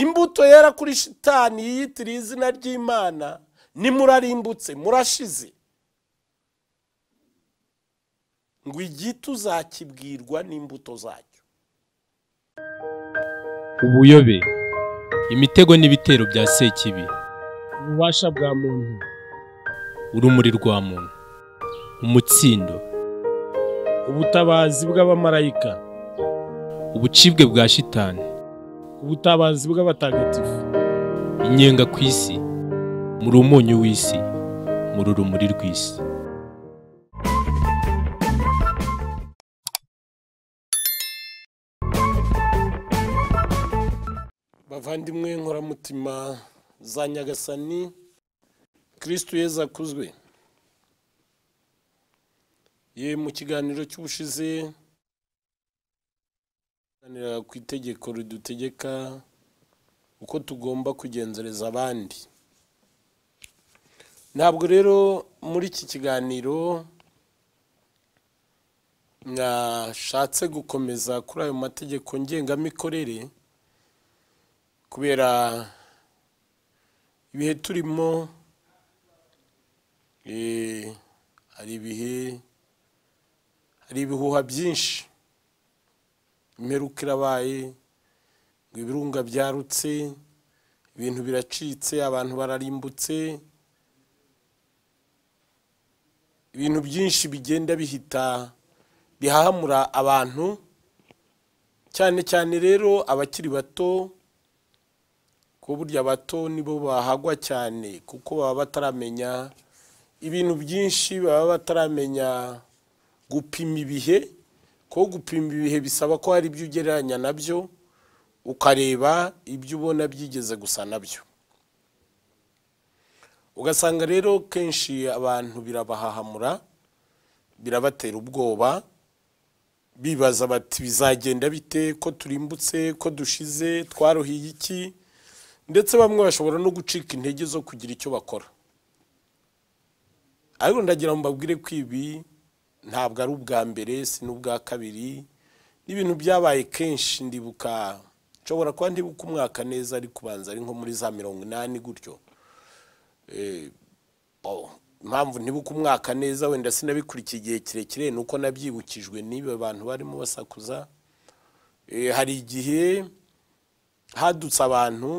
imbuto yera kuri shitani yiyitiriye izina ry'imana nimurarimbutse murashize ngo igiti uzakibwirwa n'imbuto zacyo ubuyobe imitego n'ibitero bya sekibi ububasha bwa muntu urumuri rwa muntu umutsindo ubutabazi bw'abamarayika ubucibwe bwa shitani ubutabazi bw'abatagatifu inyenga ku isi mu umunyu w'isi muri urumuri rw'isi bavandimwe nkoramutima za nyagasani kirisitu yeza akuzwe ye mu kiganiro cy'ubushize tuganira ku itegeko ridutegeka uko tugomba kugenzereza abandi ntabwo rero muri iki kiganiro nashatse gukomeza kuri ayo mategeko ngengamikorere kubera ibihe turimo eh, hari ibihe hari ibihuha byinshi imperuka irabaye ngo ibirunga byarutse ibintu biracitse abantu bararimbutse ibintu byinshi bigenda bihita bihahamura abantu cyane cyane rero abakiri bato ko burya bato nibo bahagwa cyane kuko baba bataramenya ibintu byinshi baba bataramenya gupima ibihe ko gupima ibihe bisaba ko hari ibyo ugereranya nabyo ukareba ibyo ubona byigeze gusa nabyo ugasanga rero kenshi abantu birabahahamura birabatera ubwoba bibaza bati bizagenda bite ko turimbutse ko dushize twaruhiye iki ndetse bamwe bashobora no gucika intege zo kugira icyo bakora ariko ndagira ngo mbabwire ko ibi ntabwo ari ubwa mbere si n'ubwa kabiri n'ibintu byabaye kenshi ndibuka nshobora kuba ndibuka umwaka neza ari kubanza ari nko muri za mirongo inani gutyo eh, impamvu ntibuka umwaka neza wenda sinabikurikiye igihe kirekire ni uko nabyibukijwe n'iba bantu barimo basakuza eh, hari igihe hadutse abantu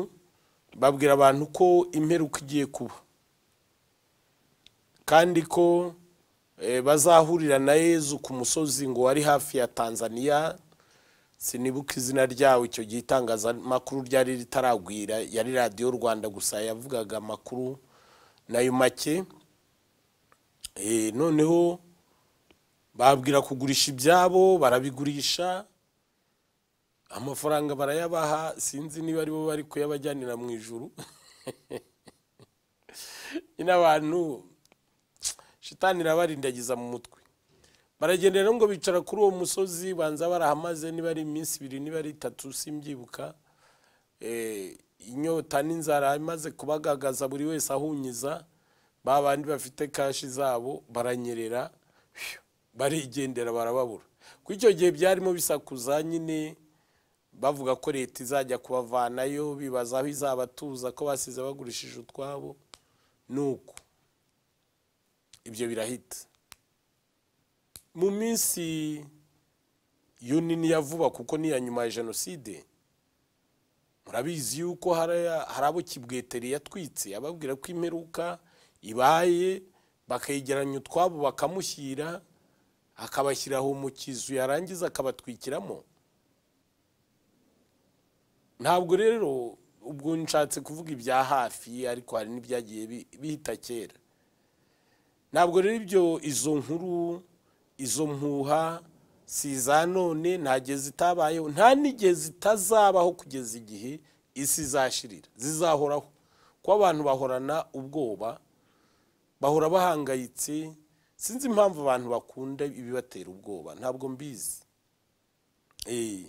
babwira abantu ko imperuka igiye kuba kandi ko Eh, bazahurira na yezu ku musozi ngo wari hafi ya tanzania sinibuka izina ryawe icyo gihe itangazamakuru ryari ritaragwira yari radiyo rwanda gusa yavugaga amakuru nayo make eh, noneho babwira kugurisha ibyabo barabigurisha amafaranga barayabaha sinzi niba ari bo bari kuyabajyanira mu ijuru nyine abantu shitani irabarindagiza mu mutwe baragenda ngo bicara kuri uwo musozi banza barahamaze niba ari iminsi ibiri niba ari itatu simbyibuka eh, inyota n'inzara imaze kubagagaza buri wese ahunyiza ba bandi bafite kashi zabo baranyerera barigendera barababura ku icyo gihe byarimo bisakuza nyine bavuga ko leta izajya kubavanayo bibaza aho izabatuza ko basize bagurishije utwabo ni uko ibyo birahita mu minsi yunini ya vuba kuko n'iya nyuma ya jenoside murabizi yuko hari abo kibweteri yatwitse ababwira ko imperuka ibaye bakayegeranya utwabo bakamushyira akabashyiraho umukizu yarangiza akabatwikiramo ntabwo rero ubwo nshatse kuvuga ibya hafi ariko hari n'ibyagiye bihita kera ntabwo rero ibyo izo nkuru izo mpuha si iza none ntageze itabayeho nta nigeze zitazabaho kugeza igihe isi izashirira zizahoraho kuko abantu bahorana ubwoba bahora bahangayitse sinzi impamvu abantu bakunda ibibatera ubwoba ntabwo mbizi eh,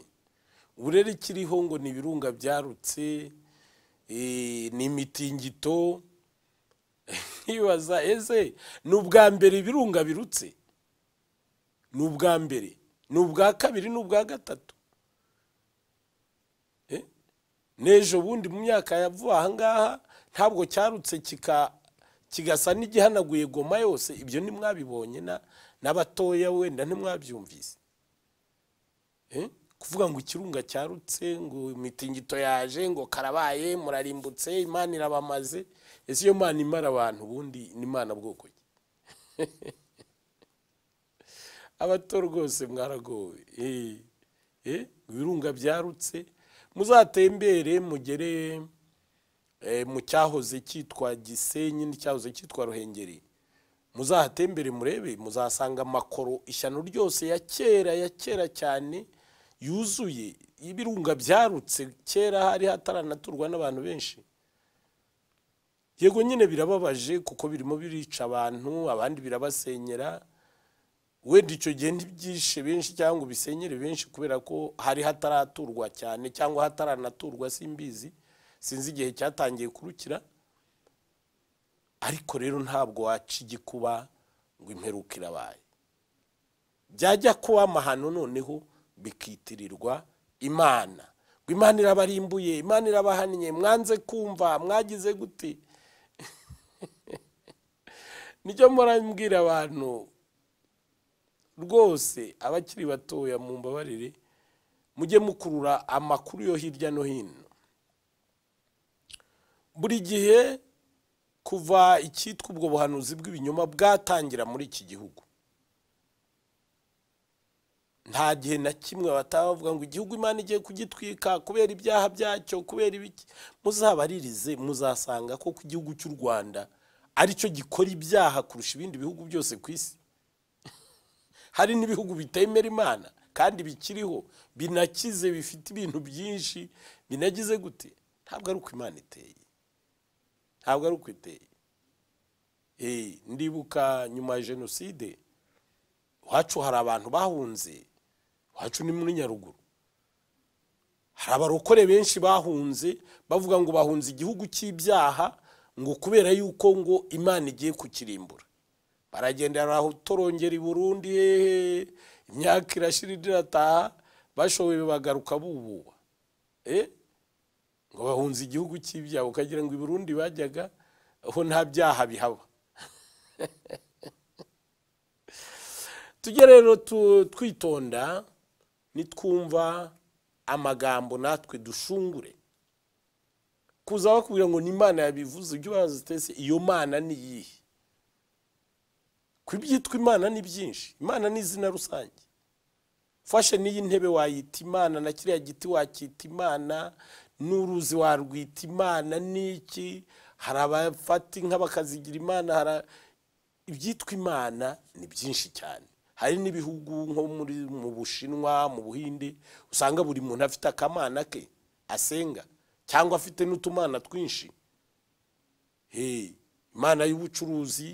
uburere rero ikiriho ngo ni ibirunga byarutse eh, ni imitingito nkibaza ese ni ubwa mbere ibirunga birutse ni ubwa mbere ni ubwa kabiri ni ubwa gatatu eh? n'ejo bundi mu myaka ya vuba ahangaha ntabwo cyarutse kika kigasa n'igihanaguye goma yose ibyo ntimwabibonye n'abatoya wenda ntimwabyumvise eh? kuvuga ngo ikirunga cyarutse ngo imitingito yaje ngo karabaye murarimbutse imana irabamaze ese iyo mana imara abantu ubundi ni imana bwoko ki abato rwose mwaragowe eh, eh, ibirunga byarutse muzatembere mugere eh, mu cyahoze cyitwa gisenyi n'icyahoze cyitwa ruhengeri muzahatembere murebe muzasanga amakoro ishyano ryose ya kera ya kera cyane yuzuye ibirunga byarutse kera hari hataranaturwa n'abantu benshi yego nyine birababaje kuko birimo birica abantu abandi birabasenyera wenda icyo gihe ntibyishe benshi cyangwa ubisenyere benshi kubera ko hari hataraturwa cyane cyangwa hataranaturwa simbizi sinzi igihe cyatangiye kurukira ariko rero ntabwo waca igikuba ngo imperuka irabaye byajya kuba amahano noneho bikitirirwa imana ngo imana irabarimbuye imana irabahannye mwanze kumva mwagize gute nicyo mpora mbwira abantu rwose abakiri batoya mu mbabarire mujye mukurura amakuru yo hirya no hino buri gihe kuva icyitwa ubwo buhanuzi bw'ibinyoma bwatangira muri iki gihugu nta gihe na kimwe bataba bavuga ngo igihugu imana igiye kugitwika kubera ibyaha byacyo kubera ibiki muzabaririze muzasanga ko ku gihugu cy'u rwanda aricyo gikora ibyaha kurusha ibindi bihugu byose ku isi hari n'ibihugu bitemera imana kandi bikiriho binakize bifite ibintu byinshi binagize gute ntabwo ari uko imana iteye ntabwo ari uko iteye eh, ndibuka nyuma ya jenoside iwacu hari abantu bahunze iwacu ni muri nyaruguru hari abarokore benshi bahunze bavuga ngo bahunze igihugu cy'ibyaha ngo kubera yuko ngo imana igiye kukirimbura baragenda baratorongera i burundi hehe imyaka irashyira irataha bashoboye bagaruka bububa eh? ngo bahunze igihugu cy'ibyabo ukagira ngo i burundi bajyaga aho nta byaha bihaba tujye rero twitonda nitwumva amagambo natwe dushungure kuza bakubwira ngo ni imana yabivuze ibyo ubaza utese iyo mana ni iyihe ku ibyitwa imana ni byinshi imana ni izina rusange fashe n'iyi ntebe wayita imana na kiriya giti wacyita imana n'uruzi warwita imana n'iki hari abafata inka bakazigira imana hari ibyitwa imana ni byinshi cyane hari n'ibihugu nko muri mu bushinwa mu buhinde usanga buri muntu afite akamana ke asenga cyangwa afite n'utumana twinshi imana y'ubucuruzi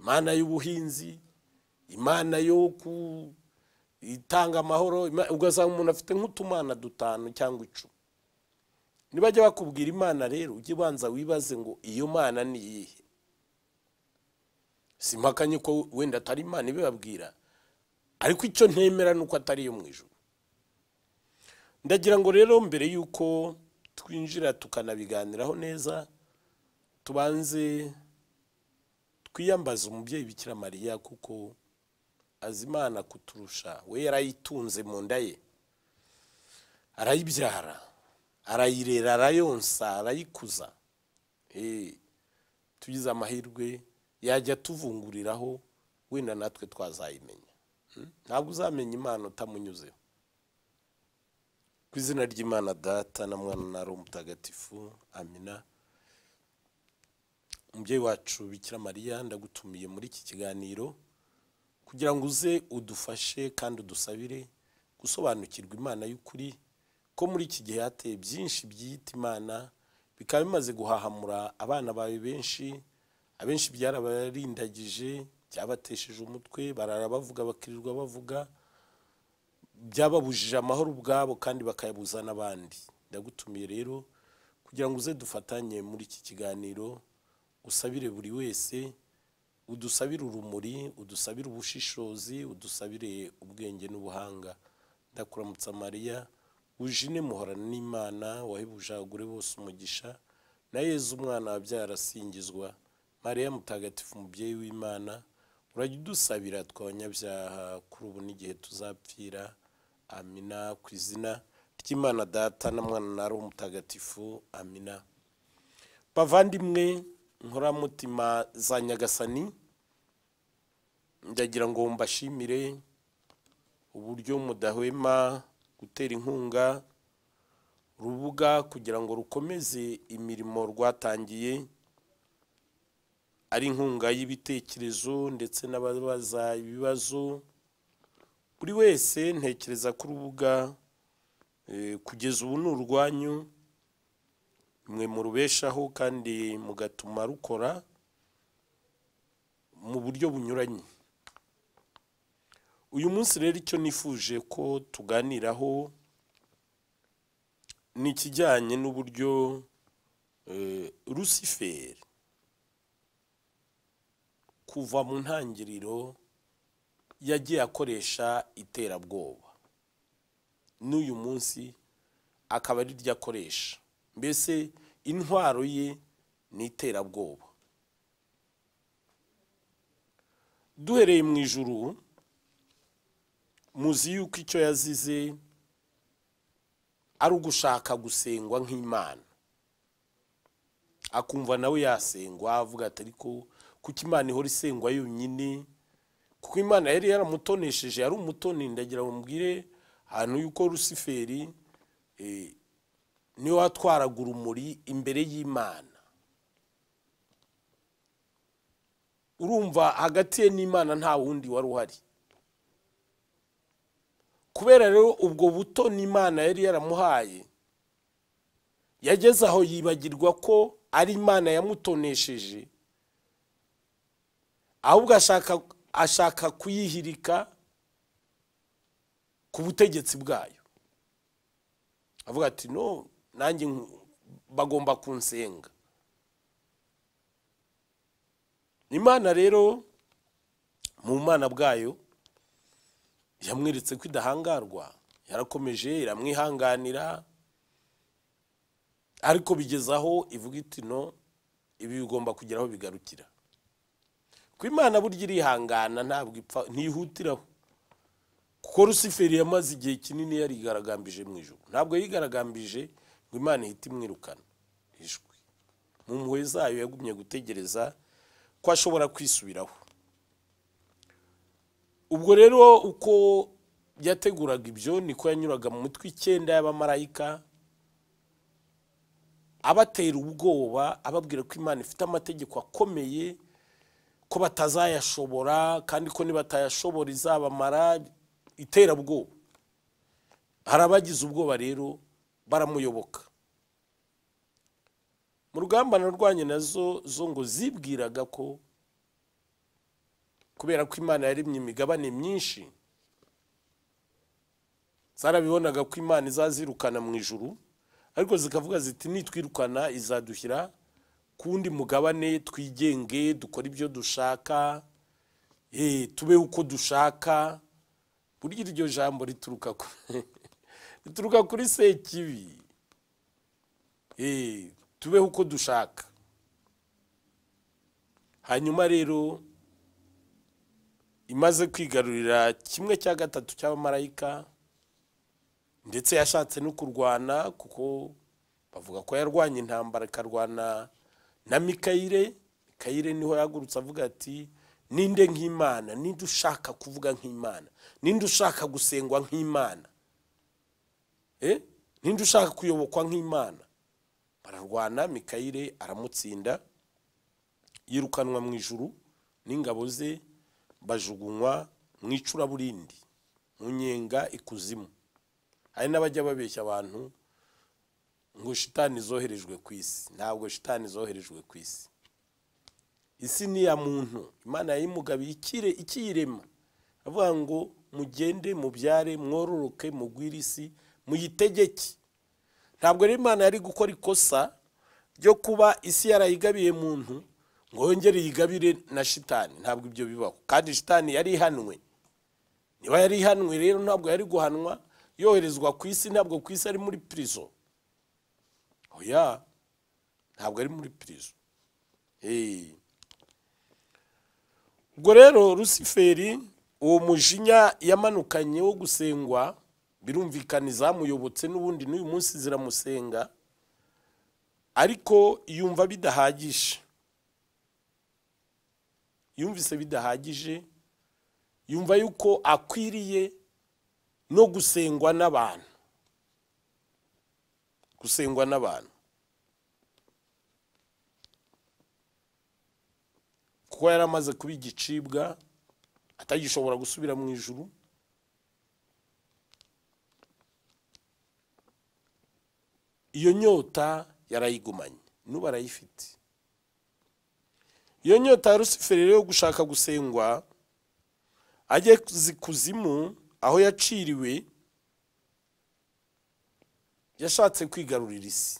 imana y'ubuhinzi imana yo itanga amahoro ugasanga umuntu afite nk'utumana dutanu cyangwa icumi nibajya bakubwira imana rero ujye ubanza wibaze ngo iyo mana ni iyihe si ko wenda atari imana ibibabwira ariko icyo ntemera ni uko atari iyo mu ijoro ndagira ngo rero mbere y'uko twinjira tukanabiganiraho neza tubanze twiyambaze umubyeyi bikira mariya kuko azi imana kuturusha we yarayitunze mu nda ye arayibyara arayirera arayonsa arayikuza eh, tugize amahirwe yajya atuvunguriraho wenda natwe twazayimenya hmm? ntabwo uzamenya imana utamunyuzeho ku izina ry'imana data na mwana na mutagatifu amina umubyeyi wacu bikira mariya ndagutumiye muri iki kiganiro kugira ngo uze udufashe kandi udusabire gusobanukirwa imana y'ukuri ko muri iki gihe hateye byinshi byiyita imana bikaba bimaze guhahamura abana bawe benshi abenshi byarabarindagije byabatesheje umutwe barara bavuga bakirirwa bavuga byababujije amahoro ubwabo kandi bakayabuza n'abandi ndagutumiye rero kugira ngo uze dufatanye muri iki kiganiro usabire buri wese udusabire urumuri udusabire ubushishozi udusabire ubwenge n'ubuhanga ndakuramutsa mariya ujine muhorana n'imana wahebujagure bose umugisha na yezu umwana wabyara asingizwa mariya mutagatifu umubyeyi w'imana urajya udusabira twabanyabyaha kuri ubu n'igihe tuzapfira amina ku izina ry'imana data na mwana na umutagatifu amina bavandimwe nkoramutima za nyagasani ndagira ngo mbashimire uburyo mudahwema gutera inkunga rubuga kugira ngo rukomeze imirimo rwatangiye ari inkunga y'ibitekerezo ndetse n'ababaza ibibazo buri wese ntekereza ko urubuga eh, kugeza ubu ni urwanyu mwe murubeshaho kandi mugatuma rukora mu buryo bunyuranye uyu munsi rero icyo nifuje ko tuganiraho ni ikijyanye n'uburyo rusiferi eh, kuva mu ntangiriro yagiye akoresha iterabwoba n'uyu munsi akaba ari ryo akoresha mbese intwaro ye ni iterabwoba duhereye mu ijuru muzi yuko icyo yazize ari ugushaka gusengwa nk'imana akumva nawe yasengwa avuga ati ariko kuko imana ihora isengwa yonyine kuko imana yari yaramutonesheje yari umutoni ndagira bamubwire ahantu yuko rusiferi e, niwe watwaraga urumuri imbere y'imana urumva hagati ye n'imana nta wundi wari uhari kubera rero ubwo buto n'imana yari yaramuhaye yageze aho yibagirwa ko ari imana yamutonesheje ahubwo ashaka ashaka kuyihirika ku butegetsi bwayo avuga ati no nanjye bagomba kunsenga imana rero mu mana bwayo yamweretse ko idahangarwa yarakomeje iramwihanganira ariko aho ivuga iti no ibi bigomba kugeraho bigarukira ko imana burya irihangana ntabwo ipfa ntihutiraho kuko rusiferi yamaze igihe kinini yarigaragambije mu ijoro ntabwo yigaragambije ngo imana ihite imwirukana ijwi mu mpuhwe zayo yagumye gutegereza ko ashobora kwisubiraho ubwo rero uko yateguraga ibyo niko yanyuraga mu mutwe icyenda y'abamarayika abatera ubwoba ababwira ko imana ifite amategeko akomeye ko batazayashobora kandi ko nibatayashobora izabamara iterabwoba hari abagize ubwoba rero baramuyoboka mu rugamba narwanye nazo zo ngo zibwiraga ko kubera ko imana yaremye imigabane myinshi zarabibonaga ko imana izazirukana mu ijuru ariko zikavuga ziti nitwirukana izadushyira kuwundi mugabane twigenge dukore ibyo dushaka eh, tube uko dushaka burya iryo jambo rituruka rituruka kuri sekibi eh, tubeho uko dushaka hanyuma rero imaze kwigarurira kimwe cya gatatu cy'abamarayika ndetse yashatse no kurwana kuko bavuga ko yarwanya intambara ikarwana na mikayire mikayire niho yagurutse avuga ati ninde nk'imana ninde ushaka kuvuga nk'imana ninde ushaka gusengwa nk'imana eh? ninde ushaka kuyobokwa nk'imana bararwana mikayire aramutsinda yirukanwa mu ijuru n'ingabo ze bajugunywa mu icuraburindi mu nyenga ikuzimu hari n'abajya babeshya abantu ngo shitani zoherejwe ku isi ntabwo shitani zoherejwe ku isi isi ni iya muntu imana yayimugabiye ikiyirema avuga ngo mugende mubyare mwororoke mugwire isi muyitegeke ntabwo rero imana yari gukora ikosa ryo kuba isi yarayigabiye muntu ngo yongere yigabire na shitani ntabwo ibyo bibaho kandi shitani yari ihanwe niba yari ihanwe rero ntabwo yari guhanwa yoherezwa ku isi ntabwo ku isi ari muri pirizo oya ntabwo ari muri pirizo ubwo rero rusiferi uwo mujinya yamanukanye wo gusengwa birumvikana izamuyobotse n'ubundi n'uyu munsi ziramusenga ariko yumva bidahagije yumvise bidahagije yumva yuko akwiriye no gusengwa n'abantu gusengwa n'abantu kuko yari amaze kuba igicibwa atagishobora gusubira mu ijuru iyo nyota yarayigumanye n'ubu arayifite iyo nyota ya rusiferi yo gushaka gusengwa ageze ikuzimu aho yaciriwe yashatse kwigarurira isi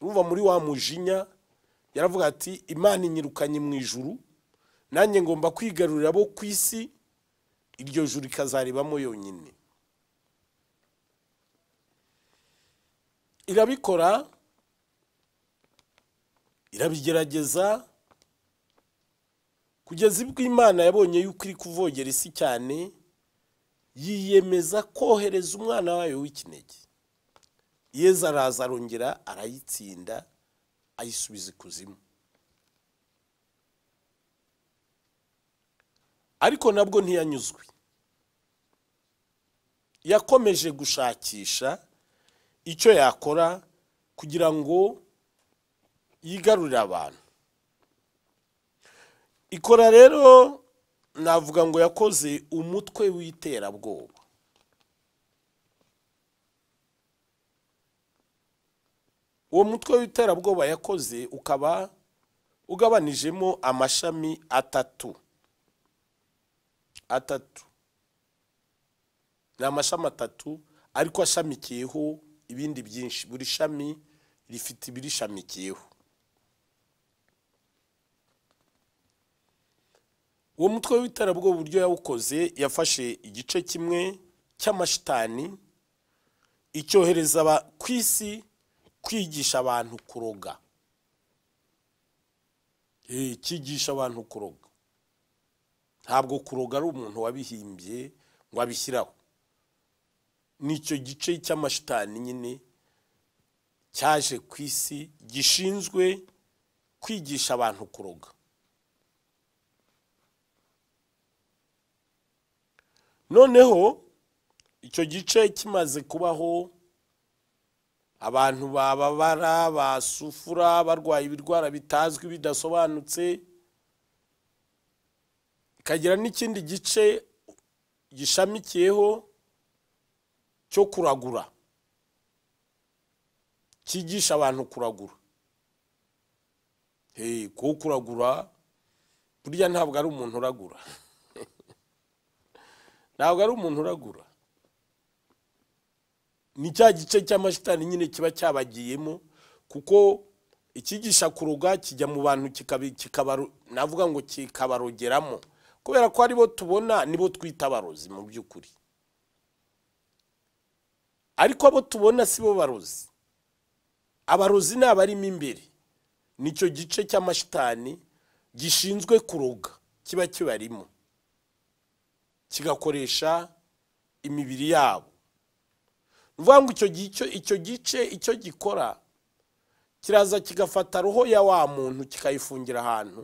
ruva muri wa mujinya yaravuga ati imana inyirukanye mu ijuru nanjye ngomba kwigarurira abo ku isi iryo juru rikazarebamo yonyine irabikora irabigerageza kugeza ubwo imana yabonye yuko iri kuvogera isi cyane yiyemeza kohereza umwana wayo w'ikinege yeza araza arongera arayitsinda ayisubiza ikuzimu ariko nabwo ntiyanyuzwe yakomeje gushakisha icyo yakora kugira ngo yigarurire abantu ikora rero navuga ngo yakoze umutwe w'iterabwoba uwo mutwe w'iterabwoba yakoze ukaba ugabanijemo amashami atatu atatu ni amashami atatu ariko ashamikiyeho ibindi byinshi buri shami rifite ibirishamikiyeho uwo mutwe w'ibitara bwo buryo yawukoze yafashe igice kimwe cy'amashitani icyohereza ku isi kwigisha abantu kuroga cyigisha eh, abantu kuroga ntabwo kuroga ari umuntu wabihimbye ngo abishyiraho nicyo gice cy'amashitani nyine cyaje ku isi gishinzwe kwigisha abantu kuroga noneho icyo gice kimaze kubaho abantu bababara basufura barwaye ibirwara bitazwi bidasobanutse ikagira n'ikindi gice gishamikiyeho cyo kuragura kigisha abantu kuragura kuragura burya ntabwo ari umuntu uragura ntabwo ari umuntu uragura ni cya gice cy'amashitani nyine kiba cyabagiyemo kuko ikigisha kuruga kijya mu bantu navuga ngo kikabarogeramo kubera ko aribo tubona nibo twita abarozi mu by'ukuri ariko abo tubona si bo barozi abarozi ni abarimo imbere nicyo gice cy'amashitani gishinzwe kuroga kiba kibarimo kigakoresha imibiri yabo ni ukuvuga ngo icyo gice icyo gikora kiraza kigafata roho ya wa muntu kikayifungira ahantu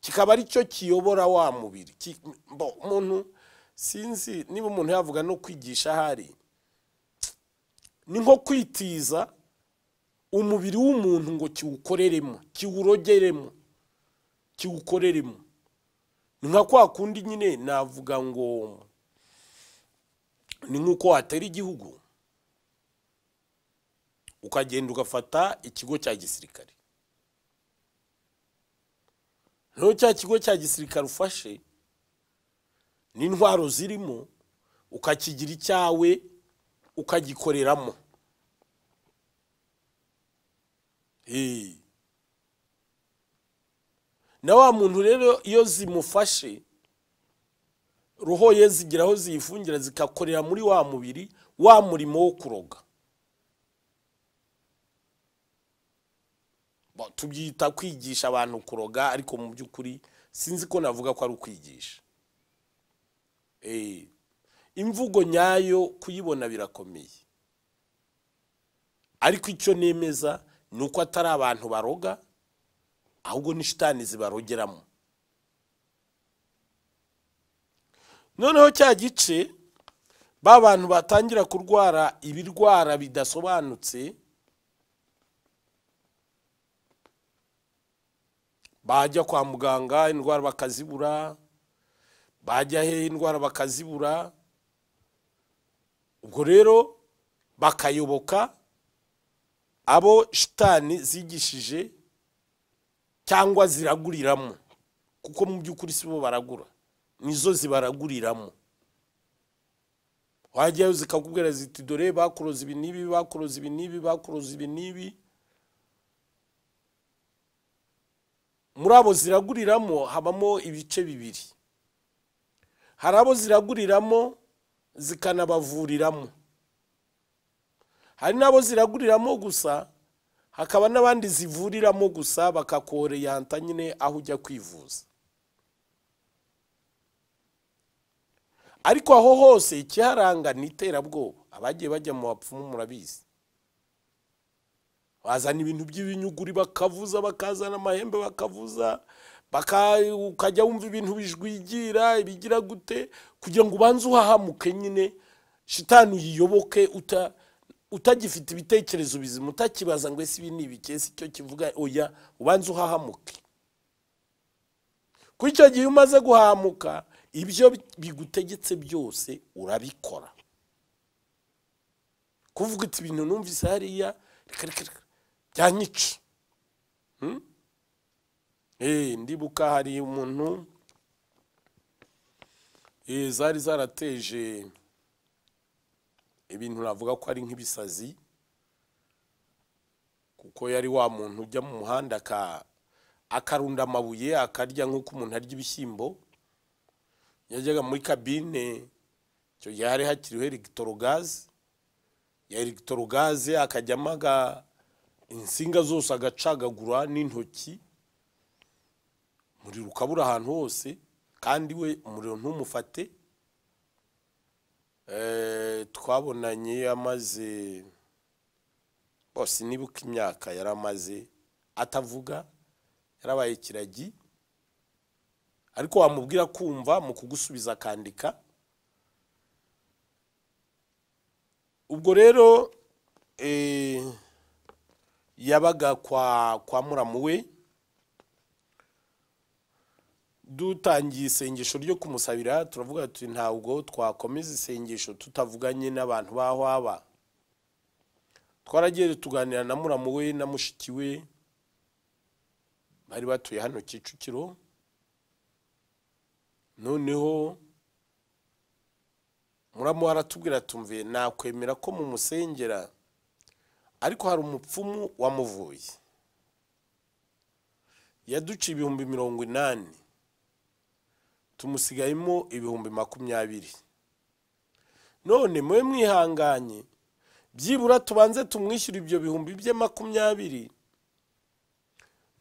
kikaba ari cyo kiyobora wa mubiri umuntu sinzi niba umuntu yavuga no kwigisha ahari ni nko kwitiza umubiri w'umuntu ngo kiwukoreremo kiwurogeremo kiwukoreremo nka kwa kundi nyine navuga ngo ni nk'uko watera igihugu ukagenda ugafata ikigo cya gisirikare noneho cya kigo cya gisirikare ufashe n'intwaro zirimo ukakigira icyawe ukagikoreramo na wa muntu rero iyo zimufashe ruhoye zigeraho aho ziyifungira zikakorera muri wa mubiri wa murimo wo kuroga tubyita kwigisha abantu kuroga ariko mu by'ukuri sinzi ko navuga ko ari ukwigisha eh, imvugo nyayo kuyibona birakomeye ariko icyo nemeza ni uko atari abantu baroga ahubwo ni shitani zibarogeramo noneho cya gice ba bantu batangira kurwara ibirwara bidasobanutse bajya kwa muganga indwara bakazibura bajya he indwara bakazibura ubwo rero bakayoboka abo shitani zigishije cyangwa ziraguriramo kuko mu by'ukuri si bo baragura nizo zibaraguriramo wajyayo zikakubwira ziti dore bakuroza ibi n'ibi bakuroza ibi n'ibi bakuroza ibi n'ibi muri abo ziraguriramo habamo ibice bibiri hari abo ziraguriramo zikanabavuriramo hari n'abo ziraguriramo gusa hakaba n'abandi zivuriramo gusa bakakoreyanta nyine aho ujya kwivuza ariko aho hose ikiharanga ni iterabwoba abagiye bajya mu bapfumu murabizi bazana ibintu by'ibinyuguri bakavuza bakazana amahembe bakavuza ukajya wumva ibintu bijwigira ibigira gute kugira ngo ubanze uhahamuke nyine shitani uyiyoboke uta utagifite ibitekerezo bizima utakibaza ngo ese ibi ni ibikesi icyo kivuga oya ubanza uhahamuke kuko icyo gihe umaze guhamuka ibyo bigutegetse byose urabikora kuvuga uti ibintu numvise hariya reka reka byanyica hmm? eh, ndibuka hari umuntu eh, zari zarateje ibintu navuga ko ari nk'ibisazi kuko yari wa muntu ujya mu muhanda aka akarunda amabuye akarya nk'uko umuntu arya ibishyimbo yajyaga muri kabine icyo gihe hari hakiriho elegitorogaze ya elegitorogaze akajyamo insinga zose agacagagura n'intoki umuriro ukabura ahantu hose kandi we umuriro ntumufate Eh, twabonanye amaze bose nibuka imyaka yari amaze atavuga yarabaye ikiragi ariko wamubwira kumva mu kugusubiza akandika ubwo rero eh, yabaga kwa muramu we dutangiye isengesho ryo kumusabira turavuga tuti ntabwo twakomeza isengesho tutavuganye n'abantu baho aba twaragiye tuganira na muramu we na mushiki we bari batuye hano kicukiro noneho muramu haratubwira tumve nakwemera ko mumusengera ariko hari umupfumu wamuvuye yaduciye ibihumbi mirongo inani tumusigayemo ibihumbi makumyabiri none mube mwihanganye byibura tubanze tumwishyura ibyo bihumbi bye makumyabiri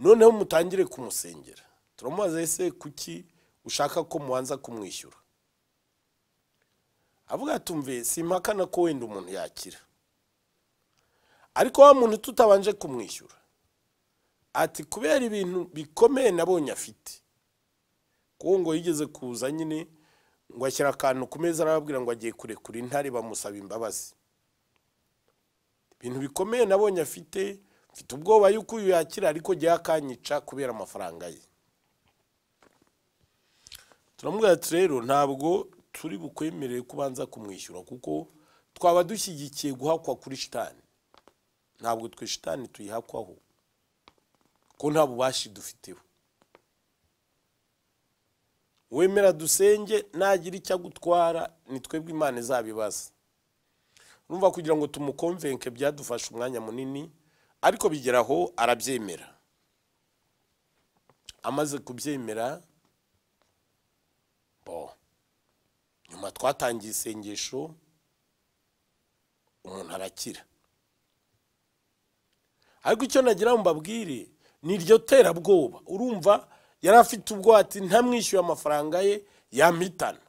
noneho mutangire kumusengera turamubaza ese kuki ushaka ko mubanza kumwishyura avuga tumve si impakana ko wenda umuntu yakira ariko wa muntu tutabanje kumwishyura ati kubera ibintu bikomeye nabonye afite kuko ngo yigeze kuza nyine ngo ashyira akantu ku meza arababwira ngo agiye kurekura intare bamusaba imbabazi ibintu bikomeye nabonye afite mfite ubwoba yuko uyu yakira ariko jya akanyica kubera amafaranga ye turamubwira rero ntabwo turi bukwemerere kubanza kumwishyura kuko twaba dushyigikiye guhakwa kuri shitani ntabwo twe shitani tuyihakwaho ko nta bubashi dufiteho wemera dusenge nagira icyo agutwara ni twebwe imana izabibaza numva kugira ngo tumukomvenke byadufashe umwanya munini ariko bigeraho arabyemera amaze kubyemera bo nyuma twatangiye isengesho umuntu arakira ariko icyo nagira ngo mbabwire ni iryo terabwoba urumva yari afite ubwati ntamwishyuye amafaranga ye yamitana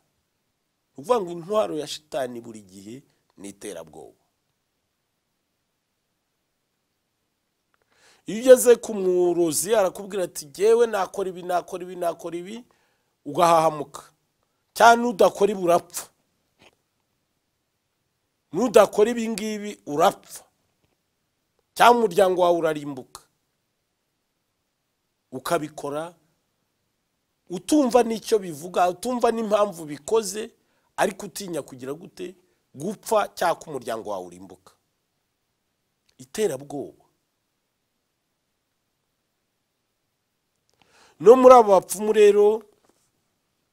ni ngo intwaro ya shitani buri gihe ni iterabwoba iyo ugeze ku murozi arakubwira ati ngewe nakora ibi nakora ibi nakora ibi ugahahamuka cyangwa n'udakora ibi urapfa n'udakora ibi ngibi urapfa cyangwa umuryango wawe urarimbuka ukabikora utumva n'icyo bivuga utumva n'impamvu bikoze ariko utinya kugira gute gupfa cyangwa umuryango wawe urimbuka iterabwoba no muri abo bapfumu rero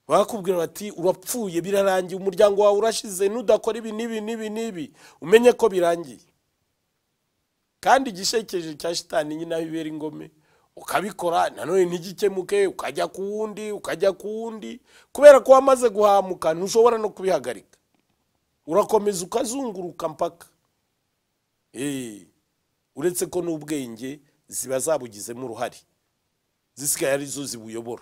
bakubwira bati urapfuye birarangiye umuryango wawe urashize n'udakora ibi n'ibi n'ibi n'ibi umenye ko birangiye kandi igishekeje cya shitani nyine aho ibera ingome ukabikora nanone ntigikemuke ukajya ku wundi ukajya ku wundi kubera ko wamaze guhamuka ntushobora no kubihagarika urakomeza ukazunguruka mpaka eh, uretse ko n'ubwenge ziba zabugizemo uruhare zisigaye arizo zibuyobora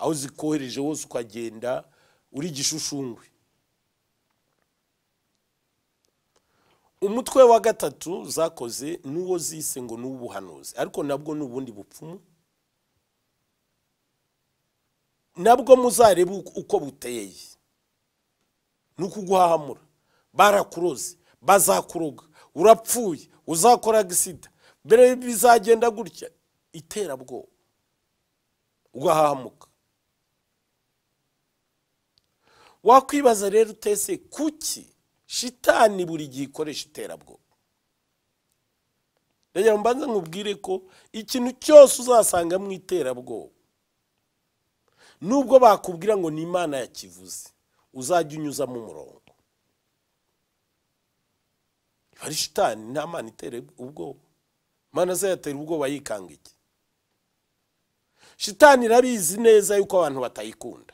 aho zikohereje hose ukagenda uri gishushungwe umutwe wa gatatu zakoze n'uwo zise ngo ni ubuhanuzi ariko nabwo ni ubundi bupfumu nabwo muzarebe uko buteye ni ukuguhahamura barakuroze bazakuroga urapfuye uzakora agisida mbere bizagenda gutya iterabwoba ugahahamuka wakwibaza rero utese kuki shitani buri gihe ikoresha iterabwoba rero mbanza nkubwire ko ikintu cyose uzasanga mu iterabwoba nubwo bakubwira ngo ni imana yakivuze uzajya unyuzamo umurongo bari shitani nta mana itera ubwoba imana ze yatera ubwoba yikanga iki shitani irabizi neza yuko abantu batayikunda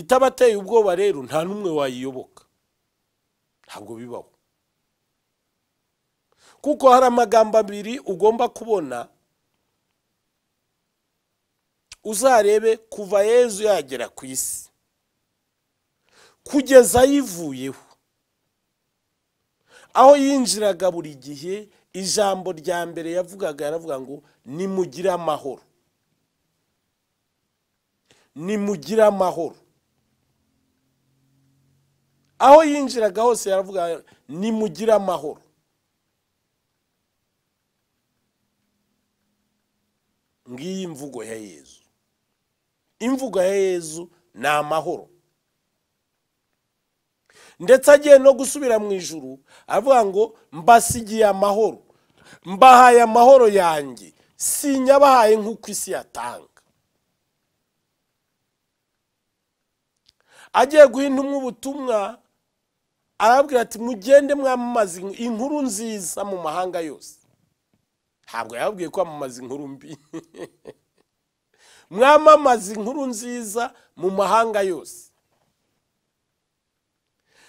itabateye ubwoba rero nta n'umwe wayiyoboka ntabwo bibaho kuko hari amagambo abiri ugomba kubona uzarebe kuva yezu yagera ku isi kugeza yivuyeho aho yinjiraga buri gihe ijambo rya mbere yavugaga yaravuga ngo nimugire amahoro nimugire amahoro aho yinjiraga hose yaravuga nimugire amahoro ngiyi imvugo ya yezu imvugo ya yezu ni amahoro ndetse agiye no gusubira mu ijuru avuga ngo mbasigiye amahoro mbahaye amahoro yanjye sinyabahaye nk'uko isi yatanga agiye guha intumwa ubutumwa arababwira ati mugende mwamamaza inkuru nziza mu mahanga yose ntabwo yababwiye kwamamaza inkuru mbi mwamamaza inkuru nziza mu mahanga yose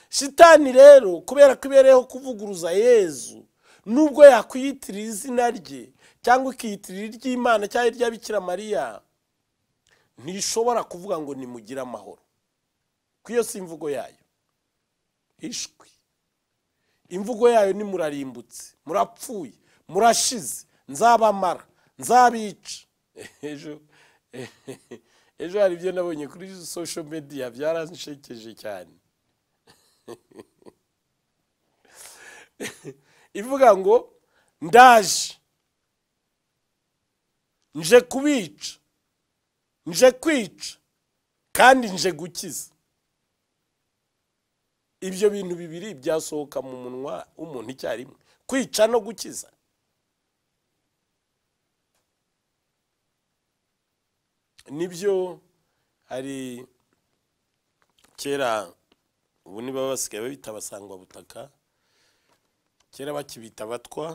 shitani rero kubera ko ibereho kuvuguruza yezu nubwo yakwiyitirira izina rye cyangwa ikiyitirira iry'imana cyangwa iry'abikira mariya ntishobora kuvuga ngo nimugire amahoro ku iyo si imvugo yayo ishwi imvugo yayo nimurarimbutse murapfuye murashize nzabamara nzabica ejo ejo hari ibyo nabonye kuri social media byaranshekeje cyane ivuga ngo ndaje nje kubica nje kwica kandi nje gukiza ibyo bintu bibiri byasohoka mu munwa w'umuntu icyarimwe kwica no gukiza nibyo hari kera ubu niba basigaye babita butaka kera bakibita abatwa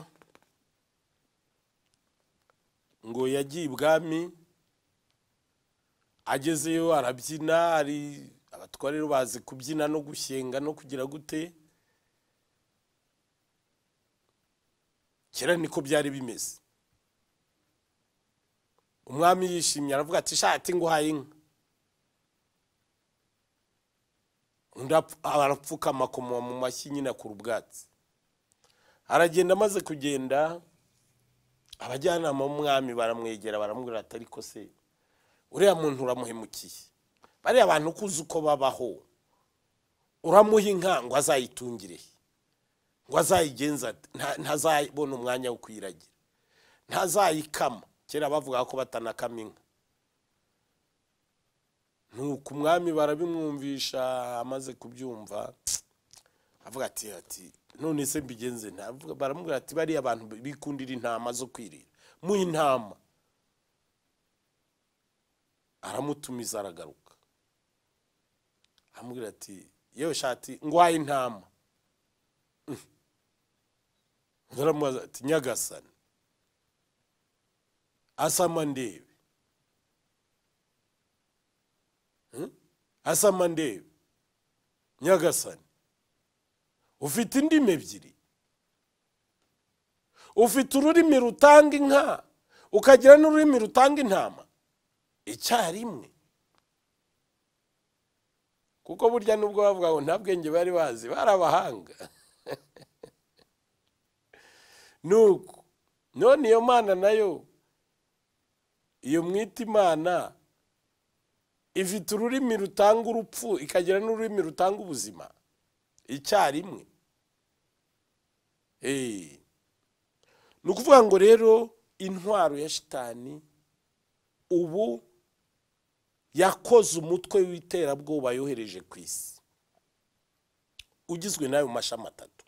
ngo yagiye ibwami agezeyo arabyina ari abatwa rero bazi kubyina no gushyenga no kugira gute kera niko byari bimeze umwami yishimye aravuga ati shati nguhaye inka undi arapfuka amakoma mu mashyi nyine akura ubwatsi aragenda amaze kugenda abajyanama b'umwami baramwegera baramubwira ati ariko se uriya muntu uramuhemukiye bariya bantu ukuzi uko babaho uramuha inka ngo azayitungire ngo azayigenza ntazabona umwanya wo kuyiragira ntazayikama kera bavuga ko batanakama inka nuko umwami barabimwumvisha amaze kubyumva avuga ati ati none se mbigenze baramubwira ati bariya abantu bikundira intama zo kwirira muha intama aramutumiza aragaruka amubwira ati yewe shati ngwaye intama naramubaza ati nyagasani asama ndebe hmm? asama ndebe nyagasani ufite indimi ebyiri ufite ururimi rutanga inka ukagira n'ururimi rutanga intama icyarimwe kuko burya nubwo bavuga ngo nta bwenge bari bazi bari abahanga nuko none iyo mana nayo iyo mwita imana ifite ururimi rutanga urupfu ikagira n'ururimi rutanga ubuzima icyarimwe eh, ni ukuvuga ngo rero intwaro ya shitani ubu yakoze umutwe w'iterabwoba yohereje ku isi ugizwe n'ayo mashami atatu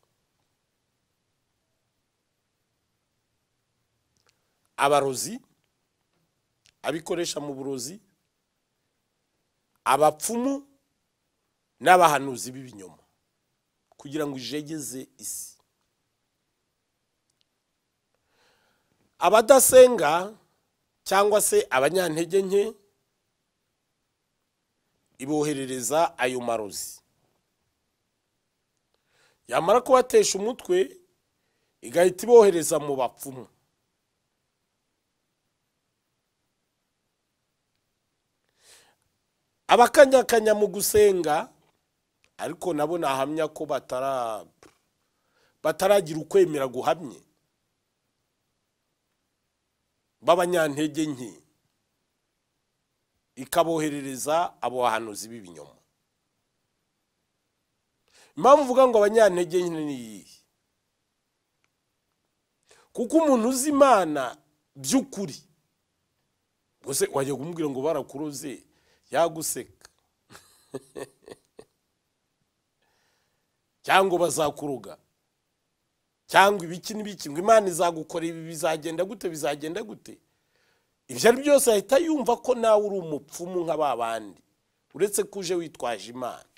abarozi abikoresha mu burozi abapfumu n'abahanuzi b'ibinyoma kugira ngo ijegeze isi abadasenga cyangwa se abanyantege nke iboherereza ayo marozi yamara kubatesha umutwe igahita ibohereza mu bapfumu abakanyakanya mu gusenga ariko nabo nahamya ko bataragira ukwemera guhamye b'abanyantege nke ikaboherereza abo bahanuzi b'ibinyoma impamvu uvuga ngo abanyantege nyine ni iyihe kuko umuntu uzi imana by'ukuri gusa wajya kumubwira ngo barakuroze yaguseka cyangwa bazakuruga cyangwa ibiki n'ibiki ngo imana izagukora ibi bizagenda gute bizagenda gute ibyo ari byose ahita yumva ko nawe uri umupfumu nka ba bandi uretse ko uje witwaje imana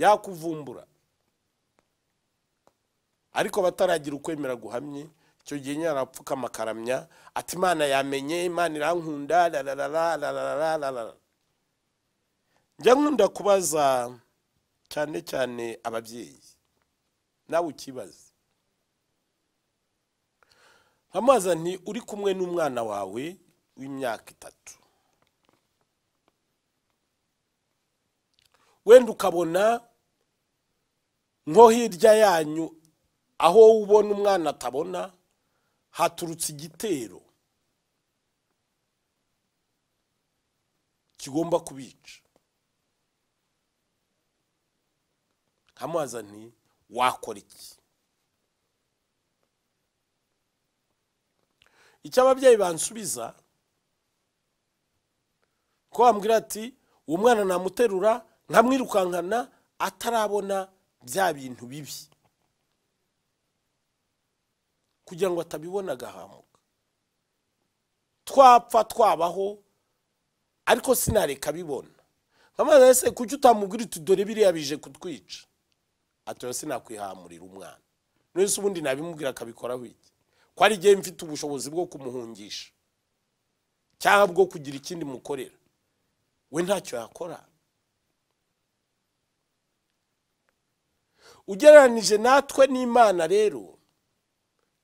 yakuvumbura ariko bataragira ukwemera guhamye icyo gihe nyarapfukama akaramya ati imana yamenye imana irankunda njya nkunda kubaza cyane cyane ababyeyi nawe ukibaze nkamubaza nti uri kumwe n'umwana wawe w'imyaka itatu wenda ukabona nko hirya yanyu aho ubona umwana atabona haturutse igitero kigomba kubica nkamubaza nti wakora iki icyo ababyeyi bansubiza ko wambwira ati umwana mwana namuterura nkamwirukankana atarabona bya bintu bibi kugira ngo atabibona agahamuka twapfa twabaho ariko sinareka abibona nkamaze ese kuki utamubwira uti dore biriya bije kutwica atoya sinakwihamurira umwana nese ubundi nabimubwira akabikora wiki ko ari igihe mfite ubushobozi bwo kumuhungisha cyangwa bwo kugira ikindi mukorera we ntacyo yakora ugereranije natwe n'imana rero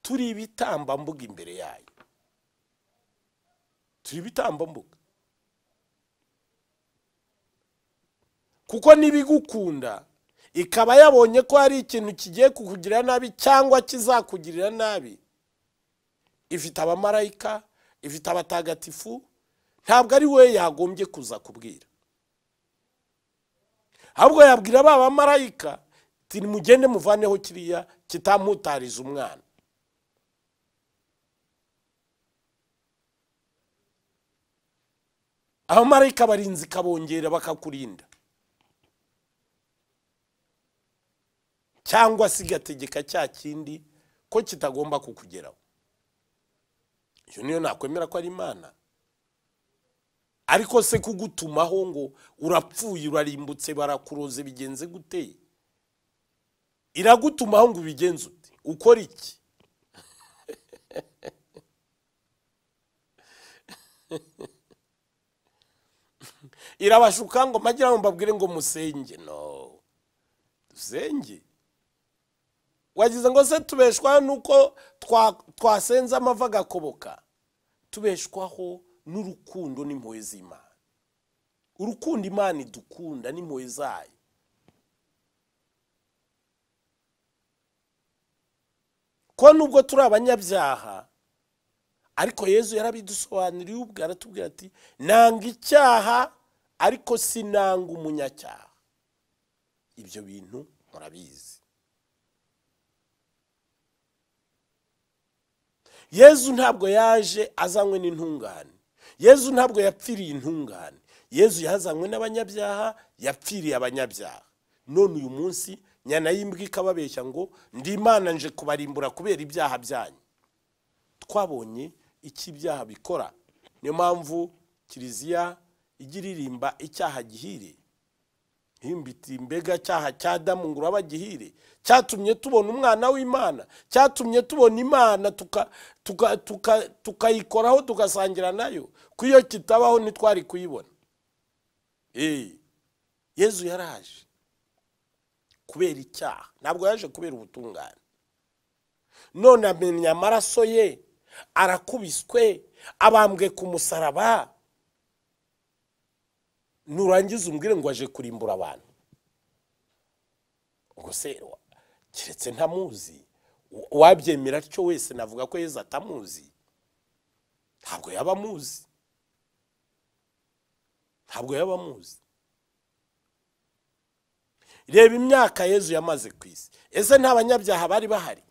turi ibitambambuga imbere yayo turi ibitambambuga kuko n'ibigukunda ikaba yabonye ko hari ikintu kigiye kukugirira nabi cyangwa kizakugirira nabi ifite abamarayika ifite abatagatifu ntabwo ari we yagombye kuza kubwira ahubwo yabwira ba bamarayika mugende muvaneho kiriya kitamutariza umwana abamarayika barinzi kabongera bakakurinda cyangwa se igategeka cya kindi ko kitagomba kukugeraho iyo niyo nakwemera ko ari imana ariko se kugutumaho ngo urapfuye urarimbutse barakuroze bigenze guteye iragutumaho ngo ubigenze ute ukora iki irabashuka ngo magira ngo mbabwire ngo musenge no dusenge wagize ngo se tubeshwa nuko twasenze amava akoboka tubeshwaho n'urukundo n'impuhwe z'imana urukundo imana idukunda n'impuhwe zayo ko nubwo turi abanyabyaha ariko yezu yarabidusobanuriye ubwo aratubwira ati nanga icyaha ariko sinanga umunyacyaha ibyo bintu murabizi yezu ntabwo yaje azanywe n'intungane yezu ntabwo yapfiriye intungane yezu yazanywe n'abanyabyaha yapfiriye abanyabyaha none uyu munsi nyana y'imbwa ikababeshya ngo ndi imana nje kubarimbura kubera ibyaha byanyu twabonye icyo ibyaha bikora niyo mpamvu kiliziya ijya iririmba icyaha gihire imbega cyaha cya adamu ngo cyatumye tubona umwana w'imana cyatumye tubona imana tukayikoraho tugasangira nayo ko iyo kitabaho ntitwari kuyibona eh, yezu yaraje kubera icyaha ntabwo yaje kubera ubutungane none amenya amaraso ye arakubiswe abambwe ku musaraba nurangiza umbwire ngo aje kurimbura abantu ubwo se keretse ntamuzi uwabyemera atyo wese navuga ko yeza atamuzi ntabwo yaba amuzi ntabwo yaba amuzi reba imyaka yezu yamaze ku isi ese nta banyabyaha bari bahari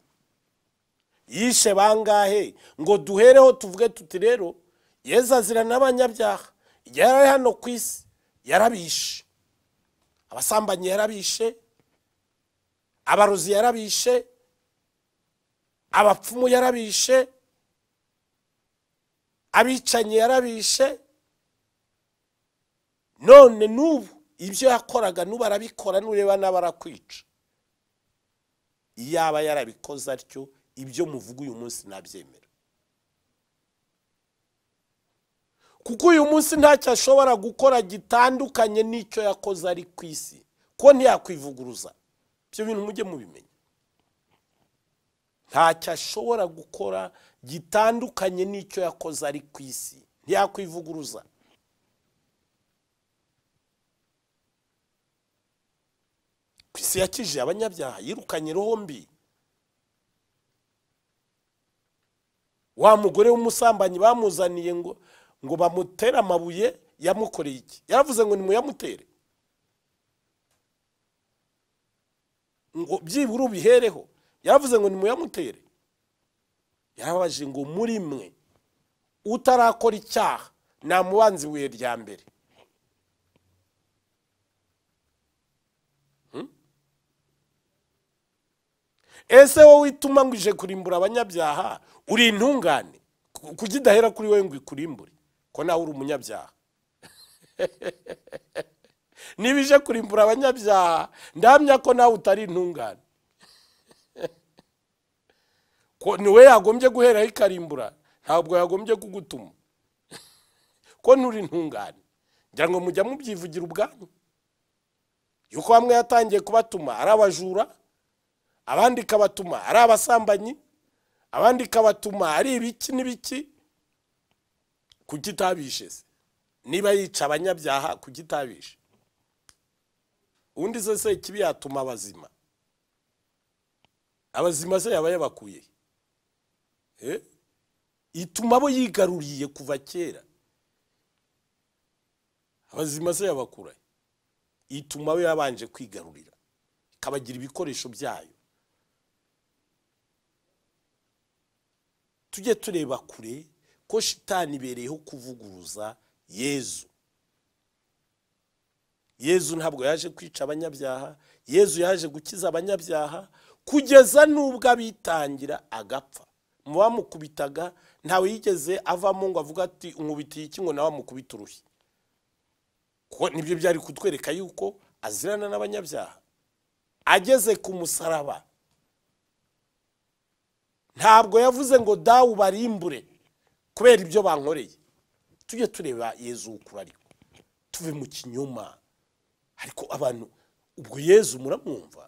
yishe bangahe ngo duhereho tuvuge tuti rero yezu azira n'abanyabyaha igihe yari hano ku isi yarabishe abasambanyi yarabishe abarozi yarabishe abapfumu yarabishe abicanyi yarabishe none n'ubu ibyo yakoraga n'ubu arabikora n'ureba n'abarakwica iyo yarabikoze atyo ibyo muvuga uyu munsi nabyemera kuko uyu munsi ntacyo ashobora gukora gitandukanye n'icyo yakoze ari ku isi ko ntiyakwivuguruza ibyo bintu mujye mubimenya ntacyo ashobora gukora gitandukanye n'icyo yakoze ari ku isi ntiyakwivuguruza ku yakije abanyabyaha yirukanye mbi wa mugore w'umusambanyi bamuzaniye ngo ngo bamutere amabuye yamukoreye iki yaravuze ngo nimuyamutere ngo byibura ubihereho yaravuze ngo nimuyamutere yarababaje ngo muri mwe utarakora icyaha nta mubanzi ibuye rya mbere ese wowe ituma ngwije kurimbura abanyabyaha uri intungane kuko idahera kuri we ngo ikurimbure ko nawe uri umunyabyaha niba ije kurimbura abanyabyaha ndahamya ko nawe utari intungane niwe yagombye guheraho ikarimbura ntabwo yagombye kugutuma ko nturi intungane ngira ngo mujya mubyivugira ubwanyu yuko bamwe yatangiye kubatuma ari abajura abandi ikabatuma ari abasambanyi abandi ikabatuma ari ibiki n'ibiki kuki itabishe se niba yica abanyabyaha kuki itabishe undi se se kibi yatuma abazima abazima se yaba yabakuye ituma bo yigaruriye kuva kera abazima se yabakura ituma bo yabanje kwigarurira ikabagira ibikoresho byayo tujye tureba kure ko shitani ibereyeho kuvuguruza yezu yezu ntabwo yaje kwica abanyabyaha yezu yaje gukiza abanyabyaha kugeza n'ubwo abitangira agapfa mu bamukubitaga ntawe yigeze avamo ngo avuga ati umubitiye iki ngo nawe amukubite urushyi kuko nibyo byari kutwereka yuko azirana n'abanyabyaha ageze ku musaraba ntabwo yavuze ngo dawu ubarimbure kubera ibyo bankoreye tujye tureba yezu kuri ariko tuve mu kinyoma ariko abantu ubwo yezu muramwumva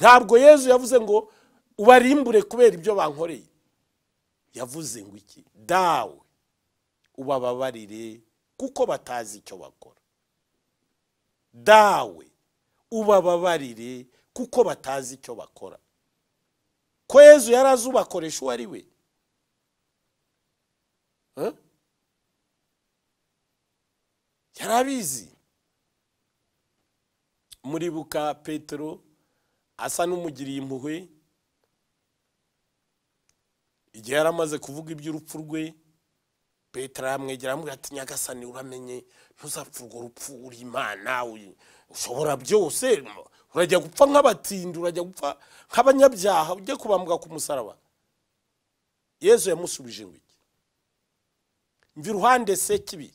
ntabwo yezu yavuze ngo ubarimbure kubera ibyo bankoreye yavuze ngo iki dawe ubababarire kuko batazi icyo bakora dawe ubababarire kuko batazi icyo bakora ko yezu yari azi uwo ari we yarabizi abizi muribuka petero asa n'umugiriye impuhwe igihe yari amaze kuvuga iby'urupfu rwe petero yamwegera amubwira ati nyagasani uramenye ntuzapfa urwo rupfu uri imana ushobora byose urajya gupfa nk'abatindi urajya gupfa nk'abanyabyaha ujye kubambwa ku musaraba yezu yamusubije ngo iki mva iruhande se kibi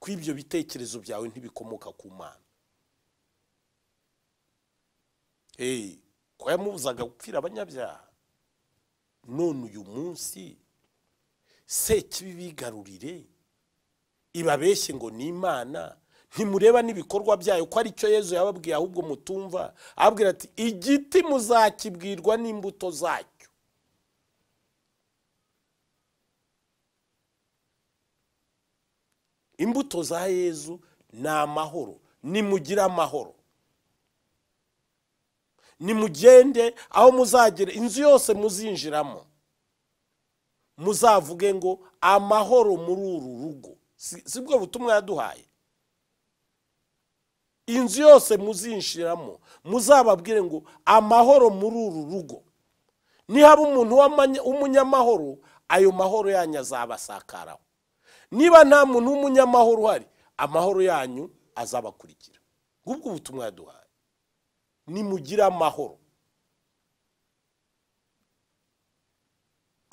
ko ibyo bitekerezo byawe ntibikomoka ku mana ko yamubuzaga gupfira abanyabyaha none uyu munsi se kibi bigarurire ibabeshye ngo ni imana ntimureba n'ibikorwa byayo ko ari cyo yezu yababwiye ahubwo mutumva ababwira ati igiti muzakibwirwa n'imbuto zacyo imbuto za yezu ni amahoro nimugire amahoro nimugende aho muzagera inzu yose muzinjiramo muzavuge ngo amahoro muri uru rugo si bwo butumwa yaduhaye inzu yose muzinshiramo muzababwire ngo amahoro muri uru rugo nihaba umuntu w'umunyamahoro ayo mahoro yanyu azabasakaraho niba nta muntu w'umunyamahoro uhari amahoro yanyu azabakurikira ngubwo ubutumwa yaduhaye nimugire amahoro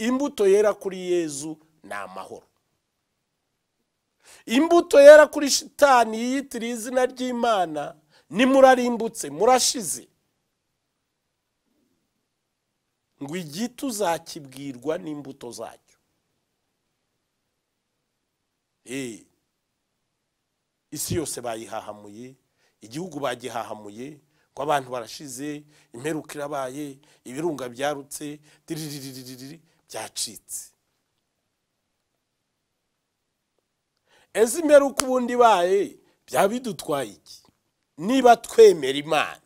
imbuto yera kuri yezu ni amahoro imbuto yera kuri shitani yiyitiriye izina ry'imana nimurarimbutse murashize ngo igiti uzakibwirwa n'imbuto zacyo eh, isi yose bayihahamuye igihugu bagihahamuye ngo abantu barashize imperuka irabaye ibirunga byarutse byacitse ese uko ubundi ibaye byaba bidutwaye iki niba twemera imana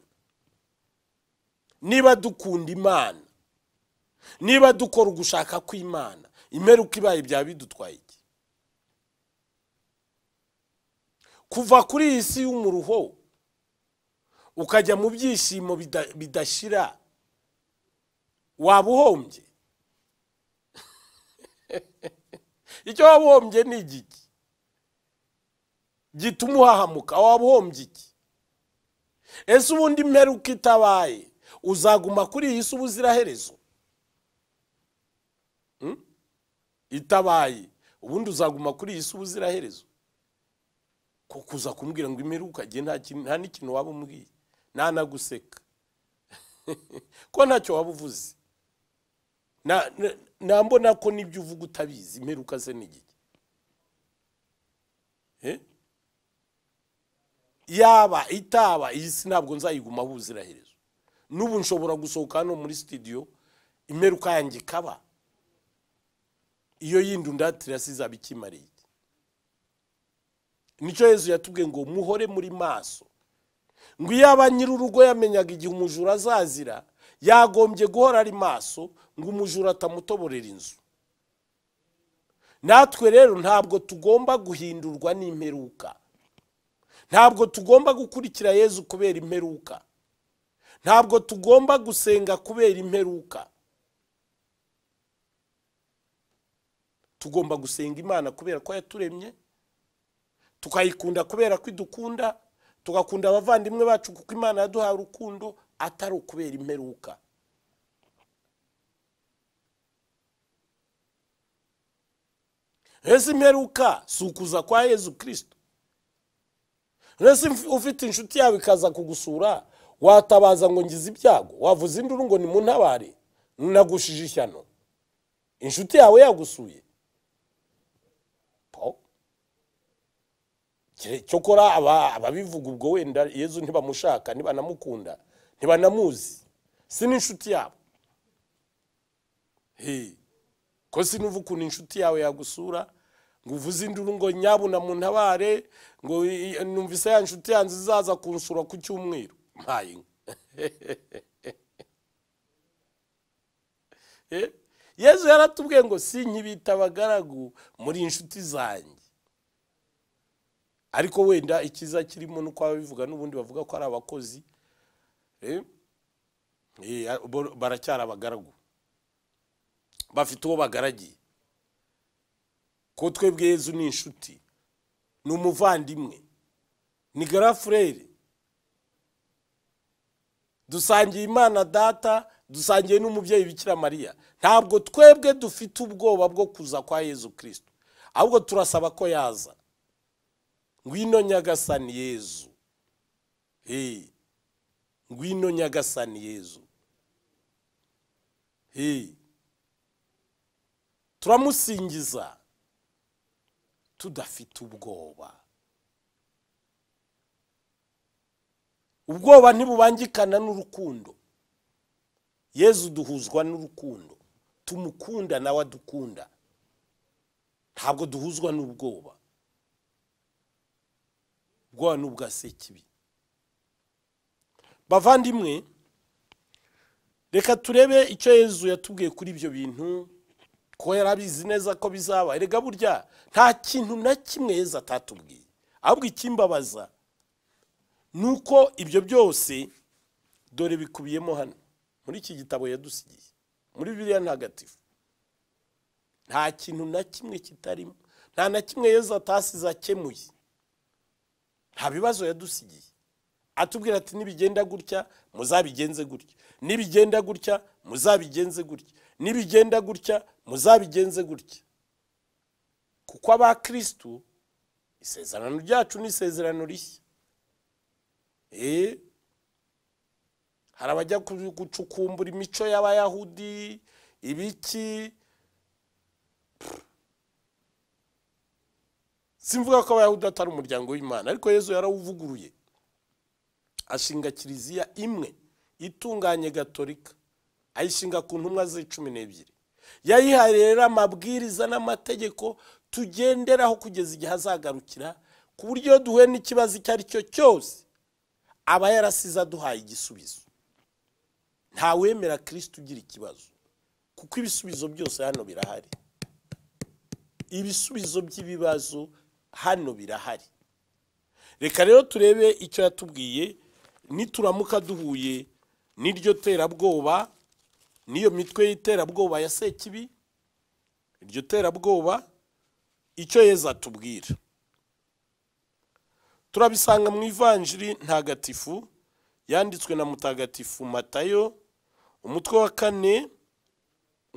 niba dukunda imana niba dukora ugushaka kw'imana uko ibaye byaba bidutwaye iki kuva kuri iyi si y'umuruho ukajya mu byishimo bidashira waba uhombye icyo waba uhombye ni igiki gituma uhahamuka waba uhombye iki ese ubundi mperuka itabaye uzaguma kuri iyi si ubuziraherezo hmm? itabaye ubundi uzaguma kuri iyi si ubuziraherezo kuko uza kumbwira ngo imperuka nta n'ikintu waba umbwiye ntanaguseka ko ntacyo waba uvuze nambona ko n'ibyo uvuga utabizi imperuka ze n'igihe yaba itaba iyi si ntabwo nzayiguma buziraherezo n'ubu nshobora gusohoka hano muri sitidiyo imeruka yanjye ikaba iyo yindi undatira sizaba ikimariye iki nicyo yezu yatubwiye ngo muhore muri maso ngo iyo aba nyir'urugo yamenyaga igihe umujura azazira yagombye guhora ari maso ngo umujura atamutoborera inzu natwe rero ntabwo tugomba guhindurwa n'imperuka ntabwo tugomba gukurikira yezu kubera imperuka ntabwo tugomba gusenga kubera imperuka tugomba gusenga imana kubera ko yaturemye tukayikunda kubera ko idukunda tugakunda abavandimwe bacu kuko imana yaduhaye urukundo atari ukubera imperuka yezu imperuka si ukuza kwa yezu kirisito rero ufite inshuti yawe ikaza kugusura watabaza ngo ngize ibyago wavuze induru ngo ni mu ntabare nagushije ishyano inshuti yawe yagusuye cyokora ababivuga ubwo wenda yezu ntibamushaka ntibanamukunda ntibanamuzi si n'inshuti yabo ko sinuva ukuntu inshuti yawe yagusura ngo uvuze induru ngo nyabuna mu ntabare ngo numvise ya nshuti yanzu izaza kunsura ku cyumweru mpaye eh? yezu yaratubwiye ngo si nkibita abagaragu muri inshuti zanjye ariko wenda ikiza kirimo nuko babivuga n'ubundi bavuga ko ari abakozi eh? Eh, baracyari abagaragu bafite uwo bagaragiye ko twebwe yezu ni inshuti ni umuvandimwe ni garafurere dusangiye imana data dusangiye n'umubyeyi bikira mariya ntabwo twebwe dufite ubwoba bwo kuza kwa yezu kirisito ahubwo turasaba ko yaza ngwino nyagasani yezu hey ngwino nyagasani yezu heyi turamusingiza tudafite ubwoba ubwoba ntibubangikana n'urukundo yezu duhuzwa n'urukundo tumukunda nawe adukunda ntabwo duhuzwa n'ubwoba ubwoba ni ubwa sekibi bavandimwe reka turebe icyo yezu yatubwiye kuri ibyo bintu ko abizi neza ko bizaba erega burya nta kintu na kimwe yeza atatubwiye ahubwo ikimbabaza ni uko ibyo byose dore bikubiyemo hano muri iki gitabo yadusigiye muri biriya ntagatifu nta kintu na kimwe kitarimo nta na kimwe yeza atasize akemuye nta bibazo yadusigiye atubwira ati nibigenda gutya muzabigenze gutya nibigenda gutya muzabigenze gutya nibigenda gutya muzabigenze gutya kuko abakirisitu isezerano ryacu ni isezerano rishya eh? hari abajya gucukumbura imico y'abayahudi ibiki simvuga ko abayahudi atari umuryango w'imana ariko yezu yarawuvuguruye ashinga kiliziya imwe itunganye gatolika ayishinga ku ntumwa z'icumi n'ebyiri yayihaye amabwiriza n'amategeko tugenderaho kugeza igihe azagarukira ku buryo duhuye n'ikibazo icyo ari cyo cyose aba yarasize aduhaye igisubizo ntawemera kirisiti ugira ikibazo kuko ibisubizo byose hano birahari ibisubizo by'ibibazo hano birahari reka rero turebe icyo yatubwiye nituramuka duhuye n'iryo terabwoba n'iyo mitwe y'iterabwoba ya sekibi iryo terabwoba icyo yeza atubwira turabisanga mu ivanjiri ntagatifu yanditswe na mutagatifu matayo umutwe wa kane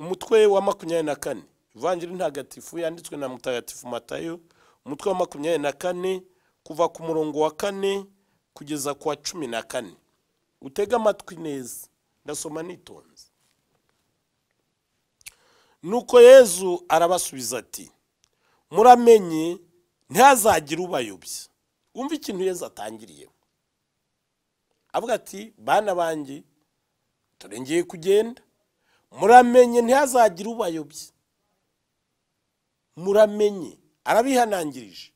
umutwe wa makumyabiri na kane ivanjiri ntagatifu yanditswe na mutagatifu matayo umutwe wa makumyabiri na kane kuva ku murongo wa kane kugeza ku wa cumi na kane utege amatwi neza ndasoma nitonze nuko yezu arabasubiza ati muramenye ntihazagire ubayobya wumva ikintu yezu atangiriye avuga ati bana banjye turengeye kugenda muramenye ntihazagire ubayobya muramenye arabihanangirije